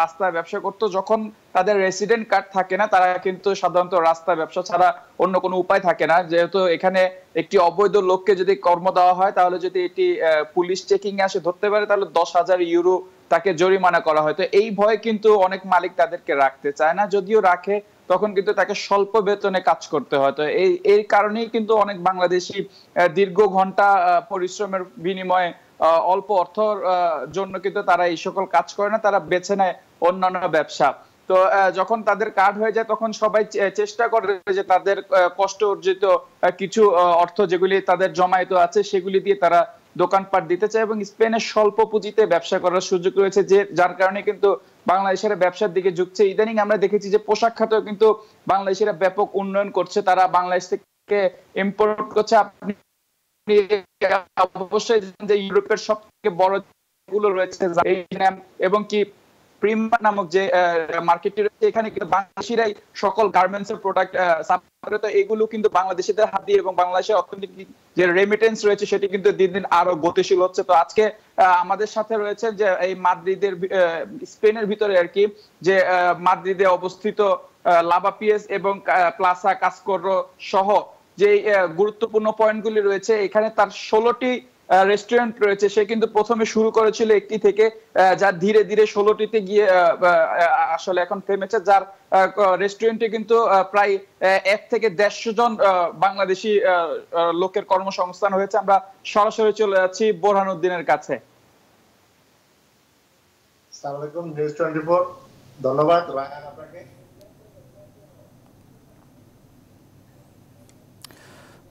রাস্তায় ব্যবসা করত যখন তাদের রেসিডেন্ট কার্ড থাকে না তারা কিন্তু সাধারণত রাস্তায় ব্যবসা ছাড়া অন্য কোনো উপায় থাকে না যেহেতু এখানে একটি অবৈধ লোককে যদি কর্ম দেওয়া হয় তাহলে যদি এটি পুলিশ চেকিং আসে ধরতে পারে তাহলে দশ হাজার ইউরো তাকে জরিমানা করা হয় তো এই ভয় কিন্তু অনেক মালিক তাদেরকে রাখতে চায় না যদিও রাখে তখন কিন্তু তাকে স্বল্প বেতনে কাজ করতে হয় তো এই এই কারণেই কিন্তু অনেক বাংলাদেশি দীর্ঘ ঘন্টা পরিশ্রমের বিনিময়ে অল্প অর্থর জন্য কিন্তু তারা এই সকল কাজ করে না তারা বেছে নেয় অন্যান্য ব্যবসা তো যখন তাদের কার্ড হয়ে যায় তখন সবাই চেষ্টা করে যে তাদের কষ্ট অর্জিত কিছু অর্থ যেগুলি তাদের জমায়েত আছে সেগুলি দিয়ে তারা দোকানপাট দিতে চায় এবং স্পেনের স্বল্প পুঁজিতে ব্যবসা করার সুযোগ রয়েছে যে যার কারণে কিন্তু বাংলাদেশের ব্যবসার দিকে ঝুঁকছে ইদানিং আমরা দেখেছি যে পোশাক খাতেও কিন্তু বাংলাদেশিরা ব্যাপক উন্নয়ন করছে তারা বাংলাদেশ থেকে ইম্পোর্ট করছে আপনি অবশ্যই যে ইউরোপের বড় গুলো রয়েছে এবং কি নামক যে মার্কেটটি রয়েছে এখানে কিন্তু বাংলাদেশিরাই সকল গার্মেন্টস এর প্রোডাক্ট সাপ্লাই তো এগুলো কিন্তু বাংলাদেশিদের হাত দিয়ে এবং বাংলাদেশের অর্থনৈতিক যে রেমিটেন্স রয়েছে সেটি কিন্তু দিন দিন আরো গতিশীল হচ্ছে তো আজকে আমাদের সাথে রয়েছে যে এই মাদ্রিদের স্পেনের ভিতরে আর কি যে মাদ্রিদে অবস্থিত লাভা পিএস এবং প্লাসা কাসকোরো সহ যে গুরুত্বপূর্ণ পয়েন্টগুলি রয়েছে এখানে তার ষোলোটি রেস্টুরেন্ট রয়েছে সে কিন্তু প্রথমে শুরু করেছিল একটি থেকে যা ধীরে ধীরে ষোলোটিতে গিয়ে আসলে এখন থেমেছে যার রেস্টুরেন্টে কিন্তু প্রায় এক থেকে দেড়শো জন বাংলাদেশি লোকের কর্মসংস্থান হয়েছে আমরা সরাসরি চলে যাচ্ছি বোরহানুদ্দিনের কাছে নিউজ টোয়েন্টি ফোর ধন্যবাদ রায়হান আপনাকে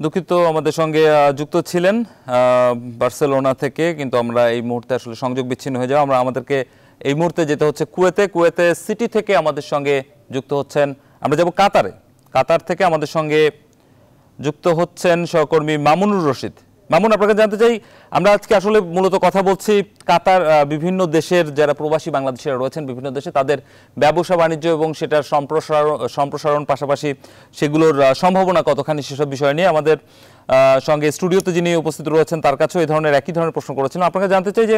দুঃখিত আমাদের সঙ্গে যুক্ত ছিলেন বার্সেলোনা থেকে কিন্তু আমরা এই মুহূর্তে আসলে সংযোগ বিচ্ছিন্ন হয়ে যাওয়া আমরা আমাদেরকে এই মুহূর্তে যেতে হচ্ছে কুয়েতে কুয়েতে সিটি থেকে আমাদের সঙ্গে যুক্ত হচ্ছেন আমরা যাব কাতারে কাতার থেকে আমাদের সঙ্গে যুক্ত হচ্ছেন সহকর্মী মামুনুর রশিদ মামুন আপনাকে জানতে চাই আমরা আজকে আসলে মূলত কথা বলছি কাতার বিভিন্ন দেশের যারা প্রবাসী বাংলাদেশিরা রয়েছেন বিভিন্ন দেশে তাদের ব্যবসা বাণিজ্য এবং সেটার সম্প্রসারণ সম্প্রসারণ পাশাপাশি সেগুলোর সম্ভাবনা কতখানি সেসব বিষয় নিয়ে আমাদের সঙ্গে স্টুডিওতে যিনি উপস্থিত রয়েছেন তার কাছেও এই ধরনের একই ধরনের প্রশ্ন করেছেন আপনাকে জানতে চাই যে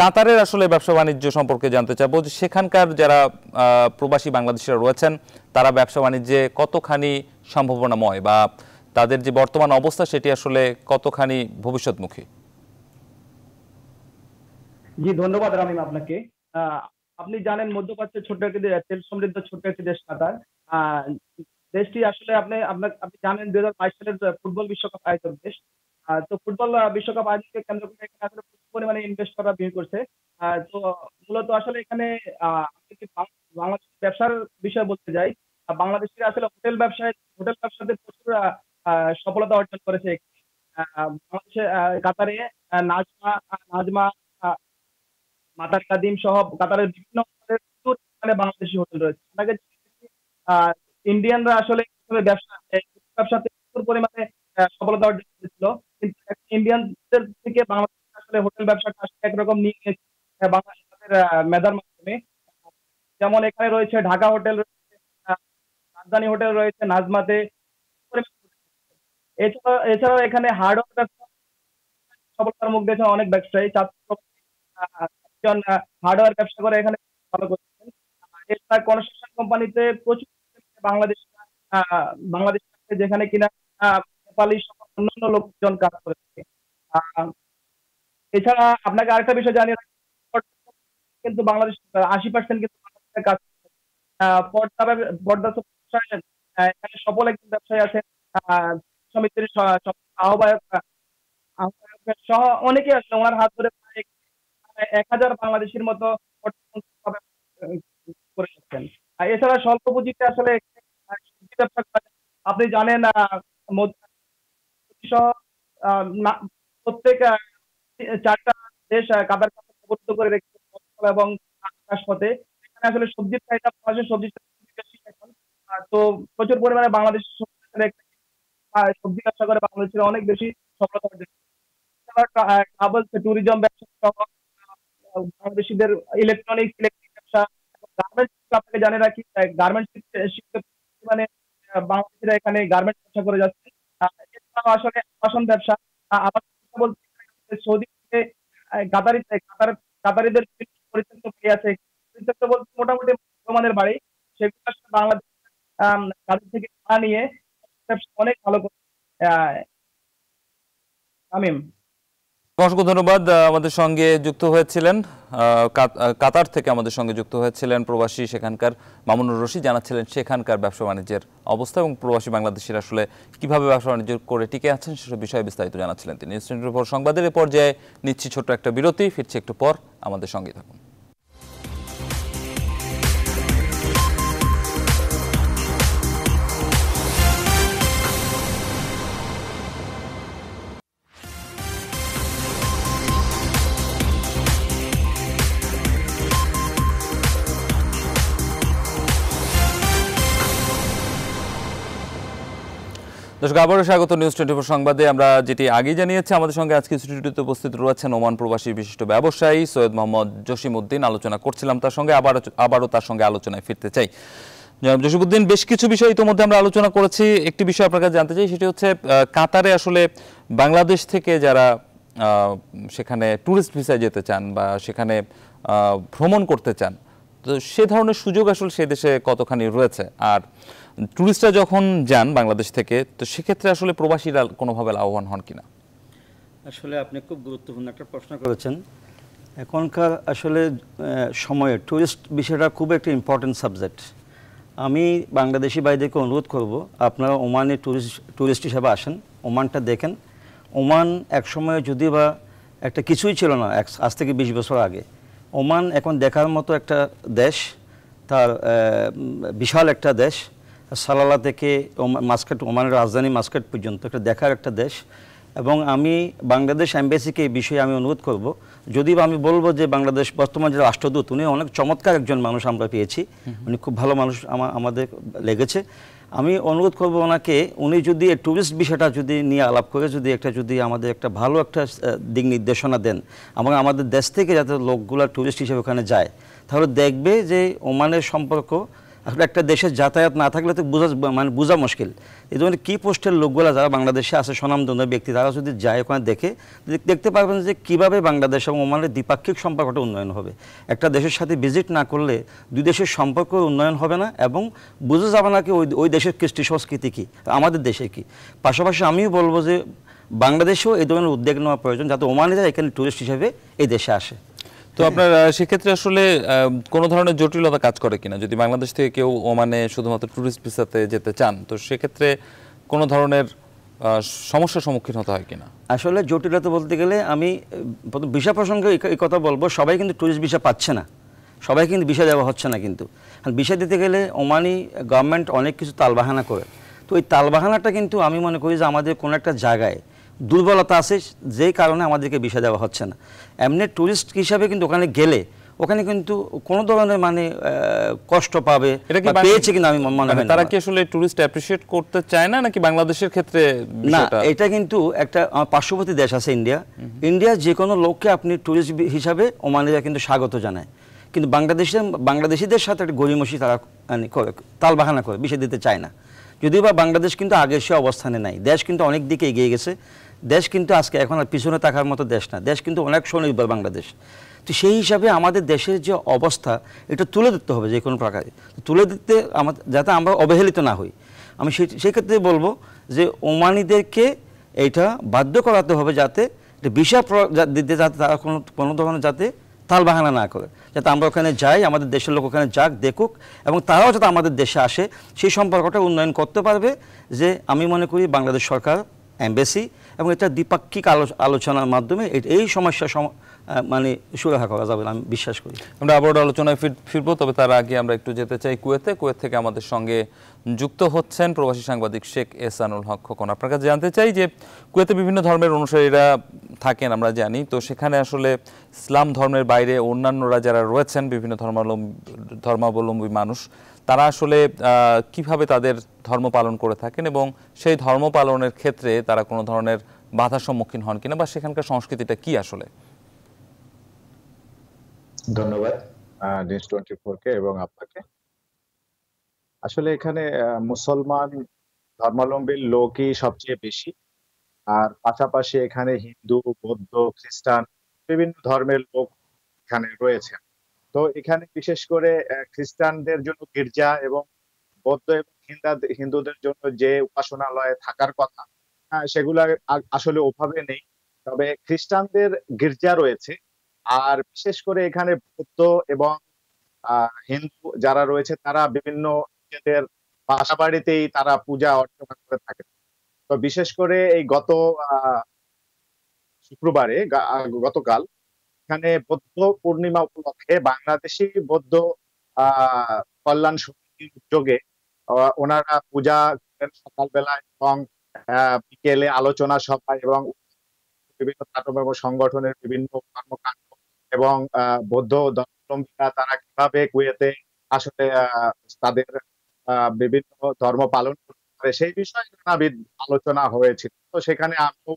কাতারের আসলে ব্যবসা বাণিজ্য সম্পর্কে জানতে চাবো যে সেখানকার যারা প্রবাসী বাংলাদেশিরা রয়েছেন তারা ব্যবসা বাণিজ্যে কতখানি সম্ভাবনাময় বা তাদের যে বর্তমান অবস্থা সেটি আসলে কতখানি ভবিষ্যৎমুখী জি ধন্যবাদ রামিম আপনাকে আপনি জানেন মধ্যপ্রাচ্য ছোট্ট একটি তেল সমৃদ্ধ ছোট্ট একটি দেশ কাতার দেশটি আসলে আপনি আপনি জানেন দুই হাজার বাইশ সালের ফুটবল বিশ্বকাপ আয়োজন দেশ তো ফুটবল বিশ্বকাপ আয়োজনকে কেন্দ্র করে এখানে আসলে প্রচুর পরিমাণে করা বিয়ে করছে তো মূলত আসলে এখানে বাংলাদেশ ব্যবসার বিষয়ে বলতে যাই বাংলাদেশের আসলে হোটেল ব্যবসায় হোটেল ব্যবসাতে প্রচুর সফলতা অর্জন করেছে কাতারে নাজমা নাজমা মাতার কাদিম সহ কাতারের বিভিন্ন মানে বাংলাদেশি হোটেল রয়েছে আপনাকে ইন্ডিয়ানরা আসলে ব্যবসা ব্যবসাতে প্রচুর পরিমাণে সফলতা অর্জন করেছিল কিন্তু ইন্ডিয়ানদের থেকে বাংলাদেশ আসলে হোটেল ব্যবসাটা আসলে একরকম নিয়ে গেছে বাংলাদেশের মেধার মাধ্যমে যেমন এখানে রয়েছে ঢাকা হোটেল রয়েছে রাজধানী হোটেল রয়েছে নাজমাতে এছাড়া এছাড়াও এখানে হার্ডওয়ার ব্যবসা অনেক ব্যবসায়ী হার্ডওয়্যার ব্যবসা করে এখানে ভালো করছেন এছাড়া কনস্ট্রাকশন কোম্পানিতে প্রচুর বাংলাদেশ বাংলাদেশ যেখানে কিনা নেপালি অন্যান্য লোকজন কাজ করে থাকে এছাড়া আপনাকে আরেকটা বিষয় জানিয়ে কিন্তু বাংলাদেশ আশি পার্সেন্ট কিন্তু কাজ পর্দা পর্দা সফল একজন ব্যবসায়ী আছেন সমিতির আহ্বায়ক আহ্বায়কের সহ অনেকে আসলে ওনার হাত ধরে এক হাজার বাংলাদেশের মতো করে এছাড়া স্বল্প পুঁজিতে আসলে আপনি জানেন সহ প্রত্যেক চারটা দেশ কাদার অবরুদ্ধ করে রেখেছে এবং আকাশ পথে এখানে আসলে সবজির চাহিদা পাওয়া সবজির তো প্রচুর পরিমাণে বাংলাদেশ সবজি ব্যবসা করে বাংলাদেশের অনেক বেশি সফলতা অর্জন ট্যুরিজম ব্যবসা বাংলাদেশিদের ইলেকট্রনিক্স ইলেকট্রিক ব্যবসা গার্মেন্টস আপনাকে জানে রাখি গার্মেন্টস মানে বাংলাদেশিরা এখানে গার্মেন্টস ব্যবসা করে যাচ্ছে এছাড়াও আসলে আবাসন ব্যবসা আবাসন বলতে কাতারিদের পরিচিত হয়ে আছে পরিচিত বলতে মোটামুটি বাড়ি সেগুলো বাংলাদেশ কাদের থেকে নিয়ে অনেক ভালো তামিম অসংখ্য ধন্যবাদ আমাদের সঙ্গে যুক্ত হয়েছিলেন কাতার থেকে আমাদের সঙ্গে যুক্ত হয়েছিলেন প্রবাসী সেখানকার মামুনুর রশি জানাচ্ছিলেন সেখানকার ব্যবসা বাণিজ্যের অবস্থা এবং প্রবাসী বাংলাদেশের আসলে কিভাবে ব্যবসা বাণিজ্য করে টিকে আছেন সেসব বিষয়ে বিস্তারিত জানাচ্ছিলেন তিনি নিউজ সংবাদের পর্যায়ে নিচ্ছি ছোট্ট একটা বিরতি ফিরছে একটু পর আমাদের সঙ্গে থাকুন দর্শক আবারও স্বাগত নিউজ টোয়েন্টি ফোর সংবাদে আমরা যেটি আগে জানিয়েছি আমাদের সঙ্গে আজকে স্টুডিওতে উপস্থিত রয়েছেন ওমান প্রবাসী বিশিষ্ট ব্যবসায়ী সৈয়দ মোহাম্মদ জসিমউদ্দিন আলোচনা করছিলাম তার সঙ্গে আবার আবারও তার সঙ্গে আলোচনায় ফিরতে চাই জসিমউদ্দিন বেশ কিছু বিষয় ইতিমধ্যে আমরা আলোচনা করেছি একটি বিষয় আপনার কাছে জানতে চাই সেটি হচ্ছে কাতারে আসলে বাংলাদেশ থেকে যারা সেখানে ট্যুরিস্ট ভিসায় যেতে চান বা সেখানে ভ্রমণ করতে চান তো সে ধরনের সুযোগ আসলে সে দেশে কতখানি রয়েছে আর ট্যুরিস্টরা যখন যান বাংলাদেশ থেকে তো সেক্ষেত্রে আসলে প্রবাসীরা কোনোভাবে লাভবান হন কিনা আসলে আপনি খুব গুরুত্বপূর্ণ একটা প্রশ্ন করেছেন এখনকার আসলে সময়ে ট্যুরিস্ট বিষয়টা খুব একটা ইম্পর্টেন্ট সাবজেক্ট আমি বাংলাদেশি ভাইদেরকে অনুরোধ করব আপনারা ওমানে ট্যুরিস্ট ট্যুরিস্ট হিসাবে আসেন ওমানটা দেখেন ওমান এক সময় যদি বা একটা কিছুই ছিল না আজ থেকে বিশ বছর আগে ওমান এখন দেখার মতো একটা দেশ তার বিশাল একটা দেশ সালালা থেকে মাস্কেট ওমানের রাজধানী মাস্কেট পর্যন্ত একটা দেখার একটা দেশ এবং আমি বাংলাদেশ অ্যাম্বাসিকে এই বিষয়ে আমি অনুরোধ করব যদি আমি বলবো যে বাংলাদেশ বর্তমান যে রাষ্ট্রদূত উনি অনেক চমৎকার একজন মানুষ আমরা পেয়েছি উনি খুব ভালো মানুষ আমাদের লেগেছে আমি অনুরোধ করব ওনাকে উনি যদি ট্যুরিস্ট বিষয়টা যদি নিয়ে আলাপ করে যদি একটা যদি আমাদের একটা ভালো একটা দিক নির্দেশনা দেন এবং আমাদের দেশ থেকে যাতে লোকগুলা ট্যুরিস্ট হিসেবে ওখানে যায় তাহলে দেখবে যে ওমানের সম্পর্ক আসলে একটা দেশের যাতায়াত না থাকলে তো বোঝা মানে বোঝা মুশকিল এই জন্য কী পোস্টের লোকগুলো যারা বাংলাদেশে আছে স্বনামধন্য ব্যক্তি তারা যদি যায় ওখানে দেখে দেখতে পারবেন যে কীভাবে বাংলাদেশ এবং ওমানের দ্বিপাক্ষিক সম্পর্কটা উন্নয়ন হবে একটা দেশের সাথে ভিজিট না করলে দুই দেশের সম্পর্ক উন্নয়ন হবে না এবং বোঝা যাবে না কি ওই ওই দেশের কৃষ্টি সংস্কৃতি কী আমাদের দেশে কি পাশাপাশি আমিও বলবো যে বাংলাদেশেও এই ধরনের উদ্যোগ নেওয়া প্রয়োজন যাতে ওমানিরা এখানে ট্যুরিস্ট হিসেবে এই দেশে আসে তো আপনার সেক্ষেত্রে আসলে কোনো ধরনের জটিলতা কাজ করে কিনা যদি বাংলাদেশ থেকে কেউ ওমানে শুধুমাত্র ট্যুরিস্ট ভিসাতে যেতে চান তো সেক্ষেত্রে কোনো ধরনের সমস্যার সম্মুখীন হতে হয় কিনা আসলে জটিলতা বলতে গেলে আমি ভিসা প্রসঙ্গে এই কথা বলবো সবাই কিন্তু ট্যুরিস্ট ভিসা পাচ্ছে না সবাই কিন্তু ভিসা দেওয়া হচ্ছে না কিন্তু ভিসা দিতে গেলে ওমানি গভর্নমেন্ট অনেক কিছু তালবাহানা করে তো ওই তালবাহানাটা কিন্তু আমি মনে করি যে আমাদের কোনো একটা জায়গায় দুর্বলতা আছে যেই কারণে আমাদেরকে ভিসা দেওয়া হচ্ছে না এমনি ট্যুরিস্ট হিসাবে কিন্তু ওখানে গেলে ওখানে কিন্তু কোন ধরনের মানে কষ্ট পাবে পেয়েছে কিনা আমি মনে হয় মানে তারা কি আসলে টুরিস্ট অ্যাপ্রিসিয়েট করতে চায় না নাকি বাংলাদেশের ক্ষেত্রে না এটা কিন্তু একটা পার্শ্ববর্তী দেশ আছে ইন্ডিয়া ইন্ডিয়া যে কোনো লোককে আপনি টুরিস্ট হিসাবে ওমানেরা কিন্তু স্বাগত জানায় কিন্তু বাংলাদেশের বাংলাদেশিদের সাথে একটা গরিমসি তারা মানে করে তালবাহানা করে বিষয় দিতে চায় না যদিও বা বাংলাদেশ কিন্তু আগের সে অবস্থানে নাই দেশ কিন্তু অনেক দিকে এগিয়ে গেছে দেশ কিন্তু আজকে এখন আর পিছনে তাকার মতো দেশ না দেশ কিন্তু অনেক স্বনির্ভর বাংলাদেশ তো সেই হিসাবে আমাদের দেশের যে অবস্থা এটা তুলে ধরতে হবে যে কোনো প্রকারে তুলে দিতে আমাদের যাতে আমরা অবহেলিত না হই আমি সেক্ষেত্রে বলবো যে ওমানিদেরকে এটা বাধ্য করাতে হবে যাতে বিষা দিতে যাতে তারা কোনো কোনো ধরনের যাতে তাল বাহানা না করে যাতে আমরা ওখানে যাই আমাদের দেশের লোক ওখানে যাক দেখুক এবং তারাও যাতে আমাদের দেশে আসে সেই সম্পর্কটা উন্নয়ন করতে পারবে যে আমি মনে করি বাংলাদেশ সরকার এমবেসি এবং এটা দ্বিপাক্ষিক আলোচনার মাধ্যমে এই সমস্যা মানে সুরাহা করা যাবে আমি বিশ্বাস করি আমরা আবার আলোচনায় ফিরব তবে তার আগে আমরা একটু যেতে চাই কুয়েতে কুয়েত থেকে আমাদের সঙ্গে যুক্ত হচ্ছেন প্রবাসী সাংবাদিক শেখ এসানুল হক খোকন আপনার কাছে জানতে চাই যে কুয়েতে বিভিন্ন ধর্মের অনুসারীরা থাকেন আমরা জানি তো সেখানে আসলে ইসলাম ধর্মের বাইরে অন্যান্যরা যারা রয়েছেন বিভিন্ন ধর্মাবলম্বী ধর্মাবলম্বী মানুষ তারা আসলে কিভাবে তাদের ধর্ম পালন করে থাকেন এবং সেই ধর্ম পালনের ক্ষেত্রে তারা কোনো ধরনের বাধার সম্মুখীন হন কিনা বা সেখানকার সংস্কৃতিটা কি আসলে ধন্যবাদ নিউজ টোয়েন্টি কে এবং আপনাকে আসলে এখানে মুসলমান ধর্মাবলম্বী লোকই সবচেয়ে বেশি আর পাশাপাশি এখানে হিন্দু বৌদ্ধ খ্রিস্টান বিভিন্ন ধর্মের লোক এখানে রয়েছে তো এখানে বিশেষ করে খ্রিস্টানদের জন্য গির্জা এবং বৌদ্ধ এবং হিন্দুদের জন্য যে উপাসনালয়ে থাকার কথা সেগুলা আসলে ওভাবে নেই তবে খ্রিস্টানদের গির্জা রয়েছে আর বিশেষ করে এখানে বৌদ্ধ এবং হিন্দু যারা রয়েছে তারা বিভিন্ন নিজেদের বাড়িতেই তারা পূজা অর্চনা করে থাকে তো বিশেষ করে এই গত শুক্রবারে গতকাল এখানে বৌদ্ধ পূর্ণিমা উপলক্ষে বাংলাদেশি বৌদ্ধ কল্যাণ সমিতির উদ্যোগে ওনারা পূজা করেন সকালবেলায় এবং বিকেলে আলোচনা সভা এবং বিভিন্ন তাটব সংগঠনের বিভিন্ন কর্মকাণ্ড এবং বৌদ্ধ ধর্মীরা তারা কিভাবে কুয়েতে আসলে তাদের বিভিন্ন ধর্ম পালন করতে সেই বিষয়ে নানাবিধ আলোচনা হয়েছিল তো সেখানে আমিও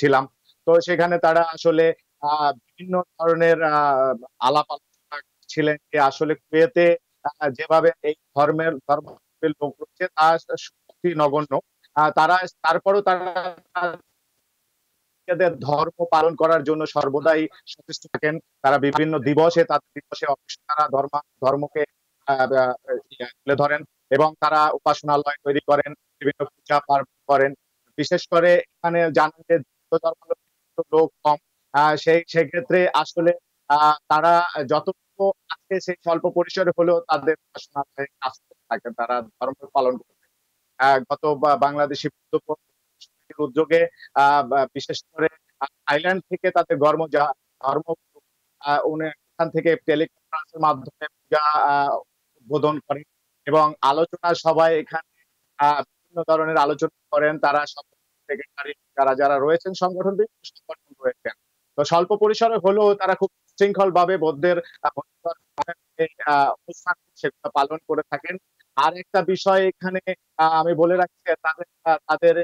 ছিলাম তো সেখানে তারা আসলে বিভিন্ন ধরনের আলাপ আলোচনা ছিলেন যে আসলে কুয়েতে যেভাবে এই ধর্মের ধর্ম লোক রয়েছে তা সত্যি নগণ্য তারা তারপরও তারা ধর্ম পালন করার জন্য সর্বদাই সচেষ্ট থাকেন তারা বিভিন্ন দিবসে তাদের দিবসে তারা ধর্ম ধর্মকে তুলে ধরেন এবং তারা উপাসনালয় তৈরি করেন বিভিন্ন পূজা পার্বণ করেন বিশেষ করে এখানে জানেন যে লোক কম সেই সেক্ষেত্রে আসলে তারা যতটুকু আছে সেই স্বল্প পরিসরে হলেও তাদের থাকে তারা ধর্ম পালন করবে গত বাংলাদেশি উদ্যোগে বিশেষ করে আইল্যান্ড থেকে তাদের ধর্ম যা ধর্ম অনুষ্ঠান থেকে টেলিকনফারেন্সের মাধ্যমে পূজা উদ্বোধন করে এবং আলোচনা সবাই এখানে বিভিন্ন ধরনের আলোচনা করেন তারা সেক্রেটারি যারা যারা রয়েছেন সংগঠন সংগঠন রয়েছেন তো স্বল্প পরিসরে হলেও তারা খুব শৃঙ্খল ভাবে বৌদ্ধের অনুষ্ঠান সেগুলো পালন করে থাকেন আর একটা বিষয় এখানে আমি বলে রাখছি তাদের তাদের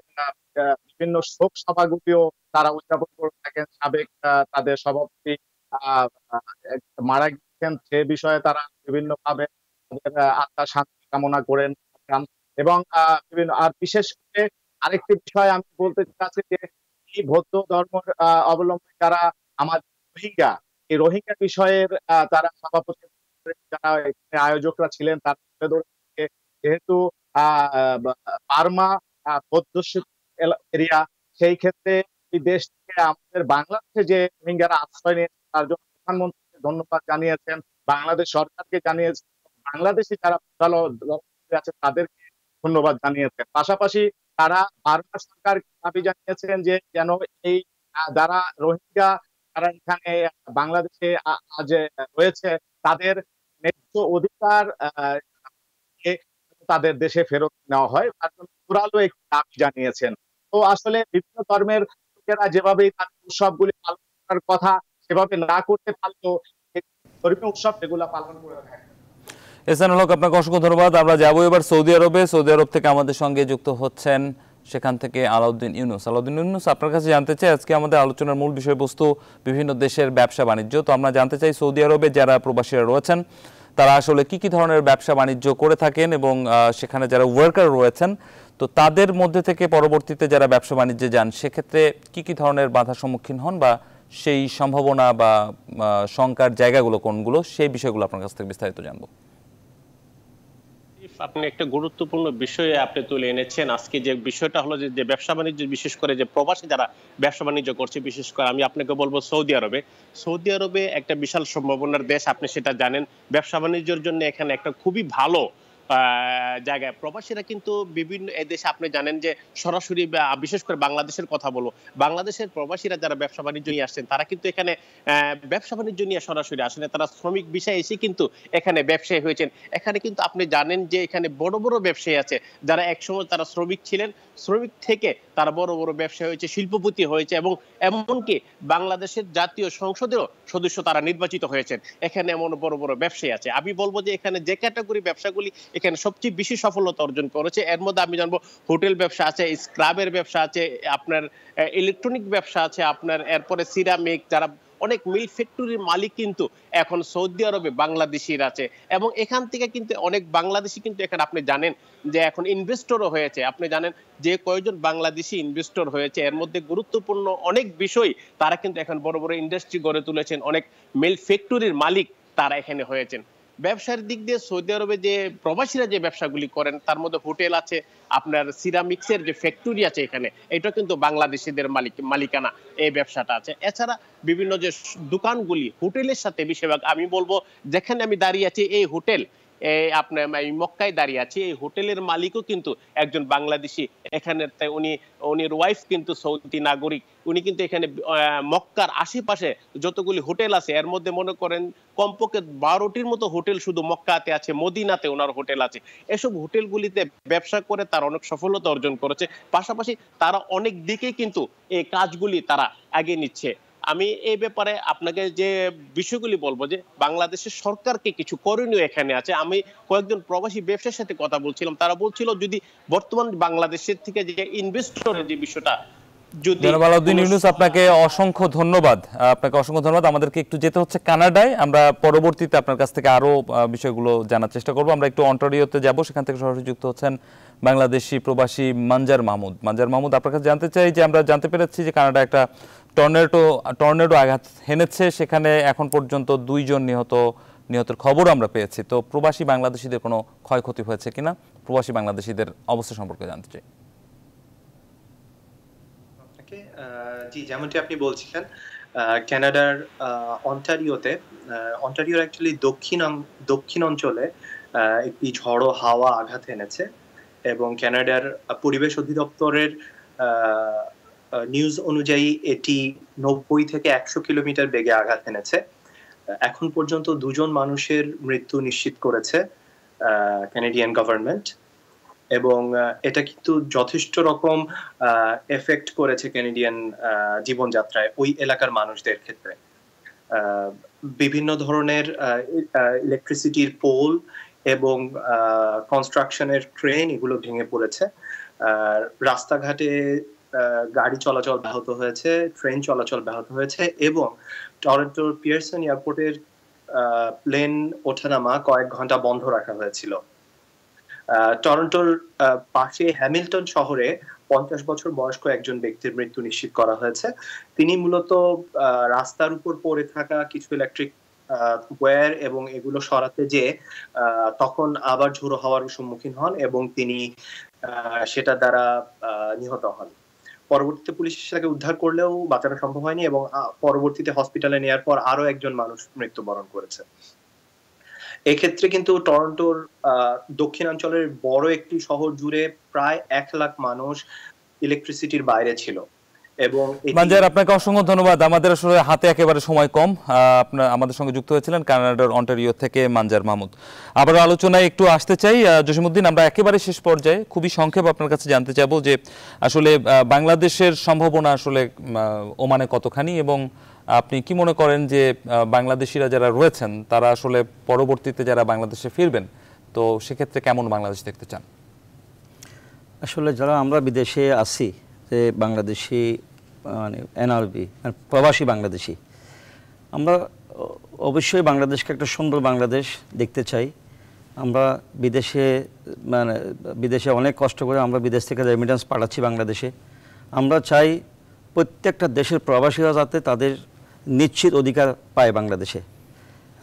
বিভিন্ন শোক সভাগুলিও তারা উদযাপন করে থাকেন সাবেক তাদের সভাপতি মারা গেছেন সে বিষয়ে তারা বিভিন্ন ভাবে আত্মা শান্তি কামনা করেন এবং বিভিন্ন আর বিশেষ করে আরেকটি বিষয় আমি বলতে চাচ্ছি যে এই বৌদ্ধ ধর্ম অবলম্বন যারা আমাদের রোহিঙ্গা এই রোহিঙ্গা বিষয়ের তারা সভাপতি যারা আয়োজকরা ছিলেন তার যেহেতু বার্মা বৌদ্ধ এরিয়া সেই ক্ষেত্রে এই দেশ থেকে আমাদের বাংলাদেশে যে রোহিঙ্গারা আশ্রয় নিয়ে তার জন্য প্রধানমন্ত্রীকে ধন্যবাদ জানিয়েছেন বাংলাদেশ সরকারকে জানিয়েছেন বাংলাদেশে যারা আছে তাদেরকে ধন্যবাদ জানিয়েছেন পাশাপাশি তারা বারবার সরকার দাবি জানিয়েছেন যে যেন এই যারা রোহিঙ্গা তারা এখানে বাংলাদেশে আজ রয়েছে তাদের ন্যায্য অধিকার তাদের দেশে ফেরত নেওয়া হয় তার জন্য জোরালো একটি দাবি জানিয়েছেন তো আসলে বিভিন্ন ধর্মের লোকেরা যেভাবে তাদের উৎসবগুলি পালন করার কথা সেভাবে না করতে পারলেও ধর্মীয় উৎসব এগুলা পালন করে থাকে এসানুল হক আপনাকে অসংখ্য ধন্যবাদ আমরা যাবো এবার সৌদি আরবে সৌদি আরব থেকে আমাদের সঙ্গে যুক্ত হচ্ছেন সেখান থেকে আলাউদ্দিন ইউনুস আলাউদ্দিন ইউনুস আপনার কাছে জানতে চাই আজকে আমাদের আলোচনার মূল বিষয়বস্তু বিভিন্ন দেশের ব্যবসা বাণিজ্য তো আমরা জানতে চাই সৌদি আরবে যারা প্রবাসীরা রয়েছেন তারা আসলে কি কি ধরনের ব্যবসা বাণিজ্য করে থাকেন এবং সেখানে যারা ওয়ার্কার রয়েছেন তো তাদের মধ্যে থেকে পরবর্তীতে যারা ব্যবসা বাণিজ্যে যান সেক্ষেত্রে কি কি ধরনের বাধা সম্মুখীন হন বা সেই সম্ভাবনা বা শঙ্কার জায়গাগুলো কোনগুলো সেই বিষয়গুলো আপনার কাছ থেকে বিস্তারিত জানবো আপনি একটা গুরুত্বপূর্ণ বিষয়ে আপনি তুলে এনেছেন আজকে যে বিষয়টা হলো যে ব্যবসা বাণিজ্য বিশেষ করে যে প্রবাসী যারা ব্যবসা বাণিজ্য করছে বিশেষ করে আমি আপনাকে বলবো সৌদি আরবে সৌদি আরবে একটা বিশাল সম্ভাবনার দেশ আপনি সেটা জানেন ব্যবসা বাণিজ্যের জন্য এখানে একটা খুবই ভালো জায়গায় প্রবাসীরা কিন্তু বিভিন্ন এদেশে আপনি জানেন যে সরাসরি বিশেষ করে বাংলাদেশের কথা বলো বাংলাদেশের প্রবাসীরা যারা ব্যবসা বাণিজ্য নিয়ে আসছেন তারা কিন্তু এখানে ব্যবসা বাণিজ্য নিয়ে সরাসরি আসেন তারা শ্রমিক বিষয়ে এসে কিন্তু এখানে ব্যবসায়ী হয়েছেন এখানে কিন্তু আপনি জানেন যে এখানে বড় বড় ব্যবসায়ী আছে যারা একসময় তারা শ্রমিক ছিলেন শ্রমিক থেকে তারা বড় বড় ব্যবসায়ী হয়েছে শিল্পপতি হয়েছে এবং এমনকি বাংলাদেশের জাতীয় সংসদেরও সদস্য তারা নির্বাচিত হয়েছেন এখানে এমন বড় বড় ব্যবসায়ী আছে আমি বলবো যে এখানে যে ক্যাটাগরি ব্যবসাগুলি এখানে সবচেয়ে বেশি সফলতা অর্জন করেছে এর মধ্যে আমি জানবো হোটেল ব্যবসা আছে স্ক্রাবের ব্যবসা আছে আপনার ইলেকট্রনিক ব্যবসা আছে আপনার এরপরে সিরামিক যারা অনেক মিল ফ্যাক্টরির মালিক কিন্তু এখন সৌদি আরবে বাংলাদেশির আছে এবং এখান থেকে কিন্তু অনেক বাংলাদেশি কিন্তু এখানে আপনি জানেন যে এখন ইনভেস্টরও হয়েছে আপনি জানেন যে কয়েকজন বাংলাদেশি ইনভেস্টর হয়েছে এর মধ্যে গুরুত্বপূর্ণ অনেক বিষয় তারা কিন্তু এখন বড় বড় ইন্ডাস্ট্রি গড়ে তুলেছেন অনেক মিল ফ্যাক্টরির মালিক তারা এখানে হয়েছেন ব্যবসার দিক দিয়ে সৌদি আরবে যে প্রবাসীরা যে ব্যবসাগুলি করেন তার মধ্যে হোটেল আছে আপনার সিরামিক্সের যে ফ্যাক্টরি আছে এখানে এটা কিন্তু বাংলাদেশিদের মালিক মালিকানা এই ব্যবসাটা আছে এছাড়া বিভিন্ন যে দোকানগুলি হোটেলের সাথে বেশিরভাগ আমি বলবো যেখানে আমি দাঁড়িয়ে আছি এই হোটেল আপনার এই মক্কায় দাঁড়িয়ে আছি এই হোটেলের মালিকও কিন্তু একজন বাংলাদেশি এখানে উনি উনির ওয়াইফ কিন্তু সৌদি নাগরিক উনি কিন্তু এখানে মক্কার আশেপাশে যতগুলি হোটেল আছে এর মধ্যে মনে করেন কমপক্ষে বারোটির মতো হোটেল শুধু মক্কাতে আছে মদিনাতে ওনার হোটেল আছে এসব হোটেলগুলিতে ব্যবসা করে তার অনেক সফলতা অর্জন করেছে পাশাপাশি তারা অনেক দিকে কিন্তু এই কাজগুলি তারা আগে নিচ্ছে আমি এই ব্যাপারে আপনাকে যে বিষয়গুলি বলবো যে বাংলাদেশের সরকারকে কিছু করণীয় এখানে আছে আমি কয়েকজন প্রবাসী ব্যবসার সাথে কথা বলছিলাম তারা বলছিল যদি বর্তমান বাংলাদেশের থেকে যে ইনভেস্টরের যে বিষয়টা আপনাকে অসংখ্য ধন্যবাদ আপনাকে অসংখ্য ধন্যবাদ আমাদেরকে একটু যেতে হচ্ছে কানাডায় আমরা পরবর্তীতে আপনার কাছ থেকে আরও বিষয়গুলো জানার চেষ্টা করব আমরা একটু অন্টারিওতে যাব সেখান থেকে সরাসরি যুক্ত হচ্ছেন বাংলাদেশি প্রবাসী মানজার মাহমুদ মানজার মাহমুদ আপনার কাছে জানতে চাই যে আমরা জানতে পেরেছি যে কানাডা একটা টর্নেডো টর্নেডো আঘাত হেনেছে সেখানে এখন পর্যন্ত দুইজন নিহত নিহতের খবর আমরা পেয়েছি তো প্রবাসী বাংলাদেশিদের কোনো ক্ষয়ক্ষতি হয়েছে কিনা প্রবাসী বাংলাদেশিদের অবস্থা সম্পর্কে জানতে চাই জি যেমনটি আপনি বলছিলেন ক্যানাডার অন্টারিওতে অন্টারিওর অ্যাকচুয়ালি দক্ষিণ দক্ষিণ অঞ্চলে একটি ঝড়ো হাওয়া আঘাত এনেছে এবং ক্যানাডার পরিবেশ অধিদপ্তরের নিউজ অনুযায়ী এটি নব্বই থেকে একশো কিলোমিটার বেগে আঘাত এনেছে এখন পর্যন্ত দুজন মানুষের মৃত্যু নিশ্চিত করেছে ক্যানেডিয়ান গভর্নমেন্ট এবং এটা কিন্তু যথেষ্ট রকম এফেক্ট করেছে ক্যানেডিয়ান জীবনযাত্রায় ওই এলাকার মানুষদের ক্ষেত্রে বিভিন্ন ধরনের ইলেকট্রিসিটির পোল এবং কনস্ট্রাকশনের ট্রেন এগুলো ভেঙে পড়েছে রাস্তাঘাটে গাড়ি চলাচল ব্যাহত হয়েছে ট্রেন চলাচল ব্যাহত হয়েছে এবং টরেন্টোর পিয়ারসন এয়ারপোর্টের প্লেন ওঠানামা কয়েক ঘন্টা বন্ধ রাখা হয়েছিল টরন্টোর পাশে হ্যামিল্টন শহরে পঞ্চাশ বছর বয়স্ক একজন ব্যক্তির মৃত্যু নিশ্চিত করা হয়েছে তিনি মূলত রাস্তার উপর পড়ে থাকা কিছু ইলেকট্রিক ওয়্যার এবং এগুলো সরাতে যে তখন আবার ঝোড়ো হওয়ার সম্মুখীন হন এবং তিনি সেটা দ্বারা নিহত হন পরবর্তীতে পুলিশ তাকে উদ্ধার করলেও বাঁচানো সম্ভব হয়নি এবং পরবর্তীতে হসপিটালে নেয়ার পর আরো একজন মানুষ মৃত্যুবরণ করেছে এক্ষেত্রে কিন্তু টরন্টোর দক্ষিণাঞ্চলের বড় একটি শহর জুড়ে প্রায় এক লাখ মানুষ ইলেকট্রিসিটির বাইরে ছিল মানজার আপনাকে অসংখ্য ধন্যবাদ আমাদের আসলে হাতে একেবারে সময় কম আপনার আমাদের সঙ্গে যুক্ত হয়েছিলেন কানাডার অন্টারিও থেকে মানজার মাহমুদ আবার আলোচনায় একটু আসতে চাই জসিমুদ্দিন আমরা একেবারে শেষ পর্যায়ে খুবই সংক্ষেপ আপনার কাছে জানতে চাব যে আসলে বাংলাদেশের সম্ভাবনা আসলে ওমানে কতখানি এবং আপনি কি মনে করেন যে বাংলাদেশিরা যারা রয়েছেন তারা আসলে পরবর্তীতে যারা বাংলাদেশে ফিরবেন তো সেক্ষেত্রে কেমন বাংলাদেশ দেখতে চান আসলে যারা আমরা বিদেশে আছি যে বাংলাদেশি মানে এনআরবি প্রবাসী বাংলাদেশি আমরা অবশ্যই বাংলাদেশকে একটা সুন্দর বাংলাদেশ দেখতে চাই আমরা বিদেশে মানে বিদেশে অনেক কষ্ট করে আমরা বিদেশ থেকে রেমিটেন্স পাঠাচ্ছি বাংলাদেশে আমরা চাই প্রত্যেকটা দেশের প্রবাসীরা যাতে তাদের নিশ্চিত অধিকার পায় বাংলাদেশে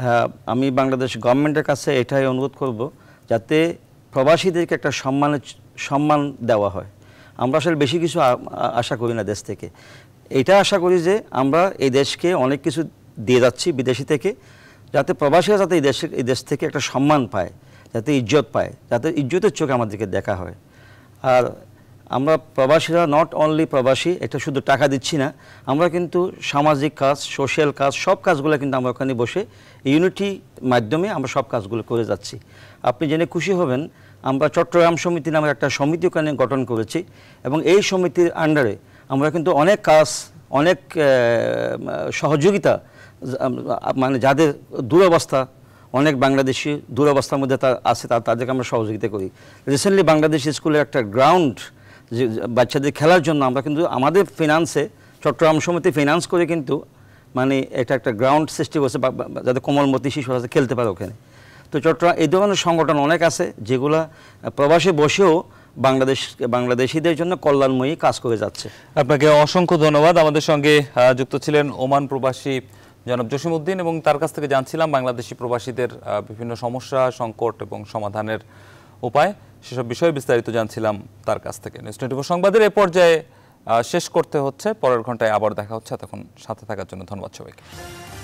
হ্যাঁ, আমি বাংলাদেশ গভর্নমেন্টের কাছে এটাই অনুরোধ করব যাতে প্রবাসীদেরকে একটা সম্মানের সম্মান দেওয়া হয় আমরা আসলে বেশি কিছু আশা করি না দেশ থেকে এটা আশা করি যে আমরা এই দেশকে অনেক কিছু দিয়ে যাচ্ছি বিদেশি থেকে যাতে প্রবাসীরা যাতে এই দেশের এই দেশ থেকে একটা সম্মান পায় যাতে ইজ্জত পায় যাতে ইজ্জতের চোখে আমাদেরকে দেখা হয় আর আমরা প্রবাসীরা নট অনলি প্রবাসী এটা শুধু টাকা দিচ্ছি না আমরা কিন্তু সামাজিক কাজ সোশ্যাল কাজ সব কাজগুলো কিন্তু আমরা ওখানে বসে ইউনিটি মাধ্যমে আমরা সব কাজগুলো করে যাচ্ছি আপনি জেনে খুশি হবেন আমরা চট্টগ্রাম সমিতি নামে একটা সমিতি ওখানে গঠন করেছি এবং এই সমিতির আন্ডারে আমরা কিন্তু অনেক কাজ অনেক সহযোগিতা মানে যাদের দুরবস্থা অনেক বাংলাদেশি দুরবস্থার মধ্যে তা আছে তাদেরকে আমরা সহযোগিতা করি রিসেন্টলি বাংলাদেশ স্কুলে একটা গ্রাউন্ড যে বাচ্চাদের খেলার জন্য আমরা কিন্তু আমাদের ফিনান্সে চট্টগ্রাম সমিতি ফিনান্স করে কিন্তু মানে এটা একটা গ্রাউন্ড সৃষ্টি করছে যাতে কোমলমতি শিশুরা খেলতে পারে ওখানে তো চট্টগ্রাম এই ধরনের সংগঠন অনেক আছে যেগুলা প্রবাসে বসেও বাংলাদেশ বাংলাদেশিদের জন্য কল্যাণময়ী কাজ করে যাচ্ছে আপনাকে অসংখ্য ধন্যবাদ আমাদের সঙ্গে যুক্ত ছিলেন ওমান প্রবাসী জনাব জসিমউদ্দিন এবং তার কাছ থেকে জানছিলাম বাংলাদেশি প্রবাসীদের বিভিন্ন সমস্যা সংকট এবং সমাধানের উপায় সেসব বিষয়ে বিস্তারিত জানছিলাম তার কাছ থেকে নিউজ টোয়েন্টি সংবাদের এ পর্যায়ে শেষ করতে হচ্ছে পরের ঘন্টায় আবার দেখা হচ্ছে তখন সাথে থাকার জন্য ধন্যবাদ সবাইকে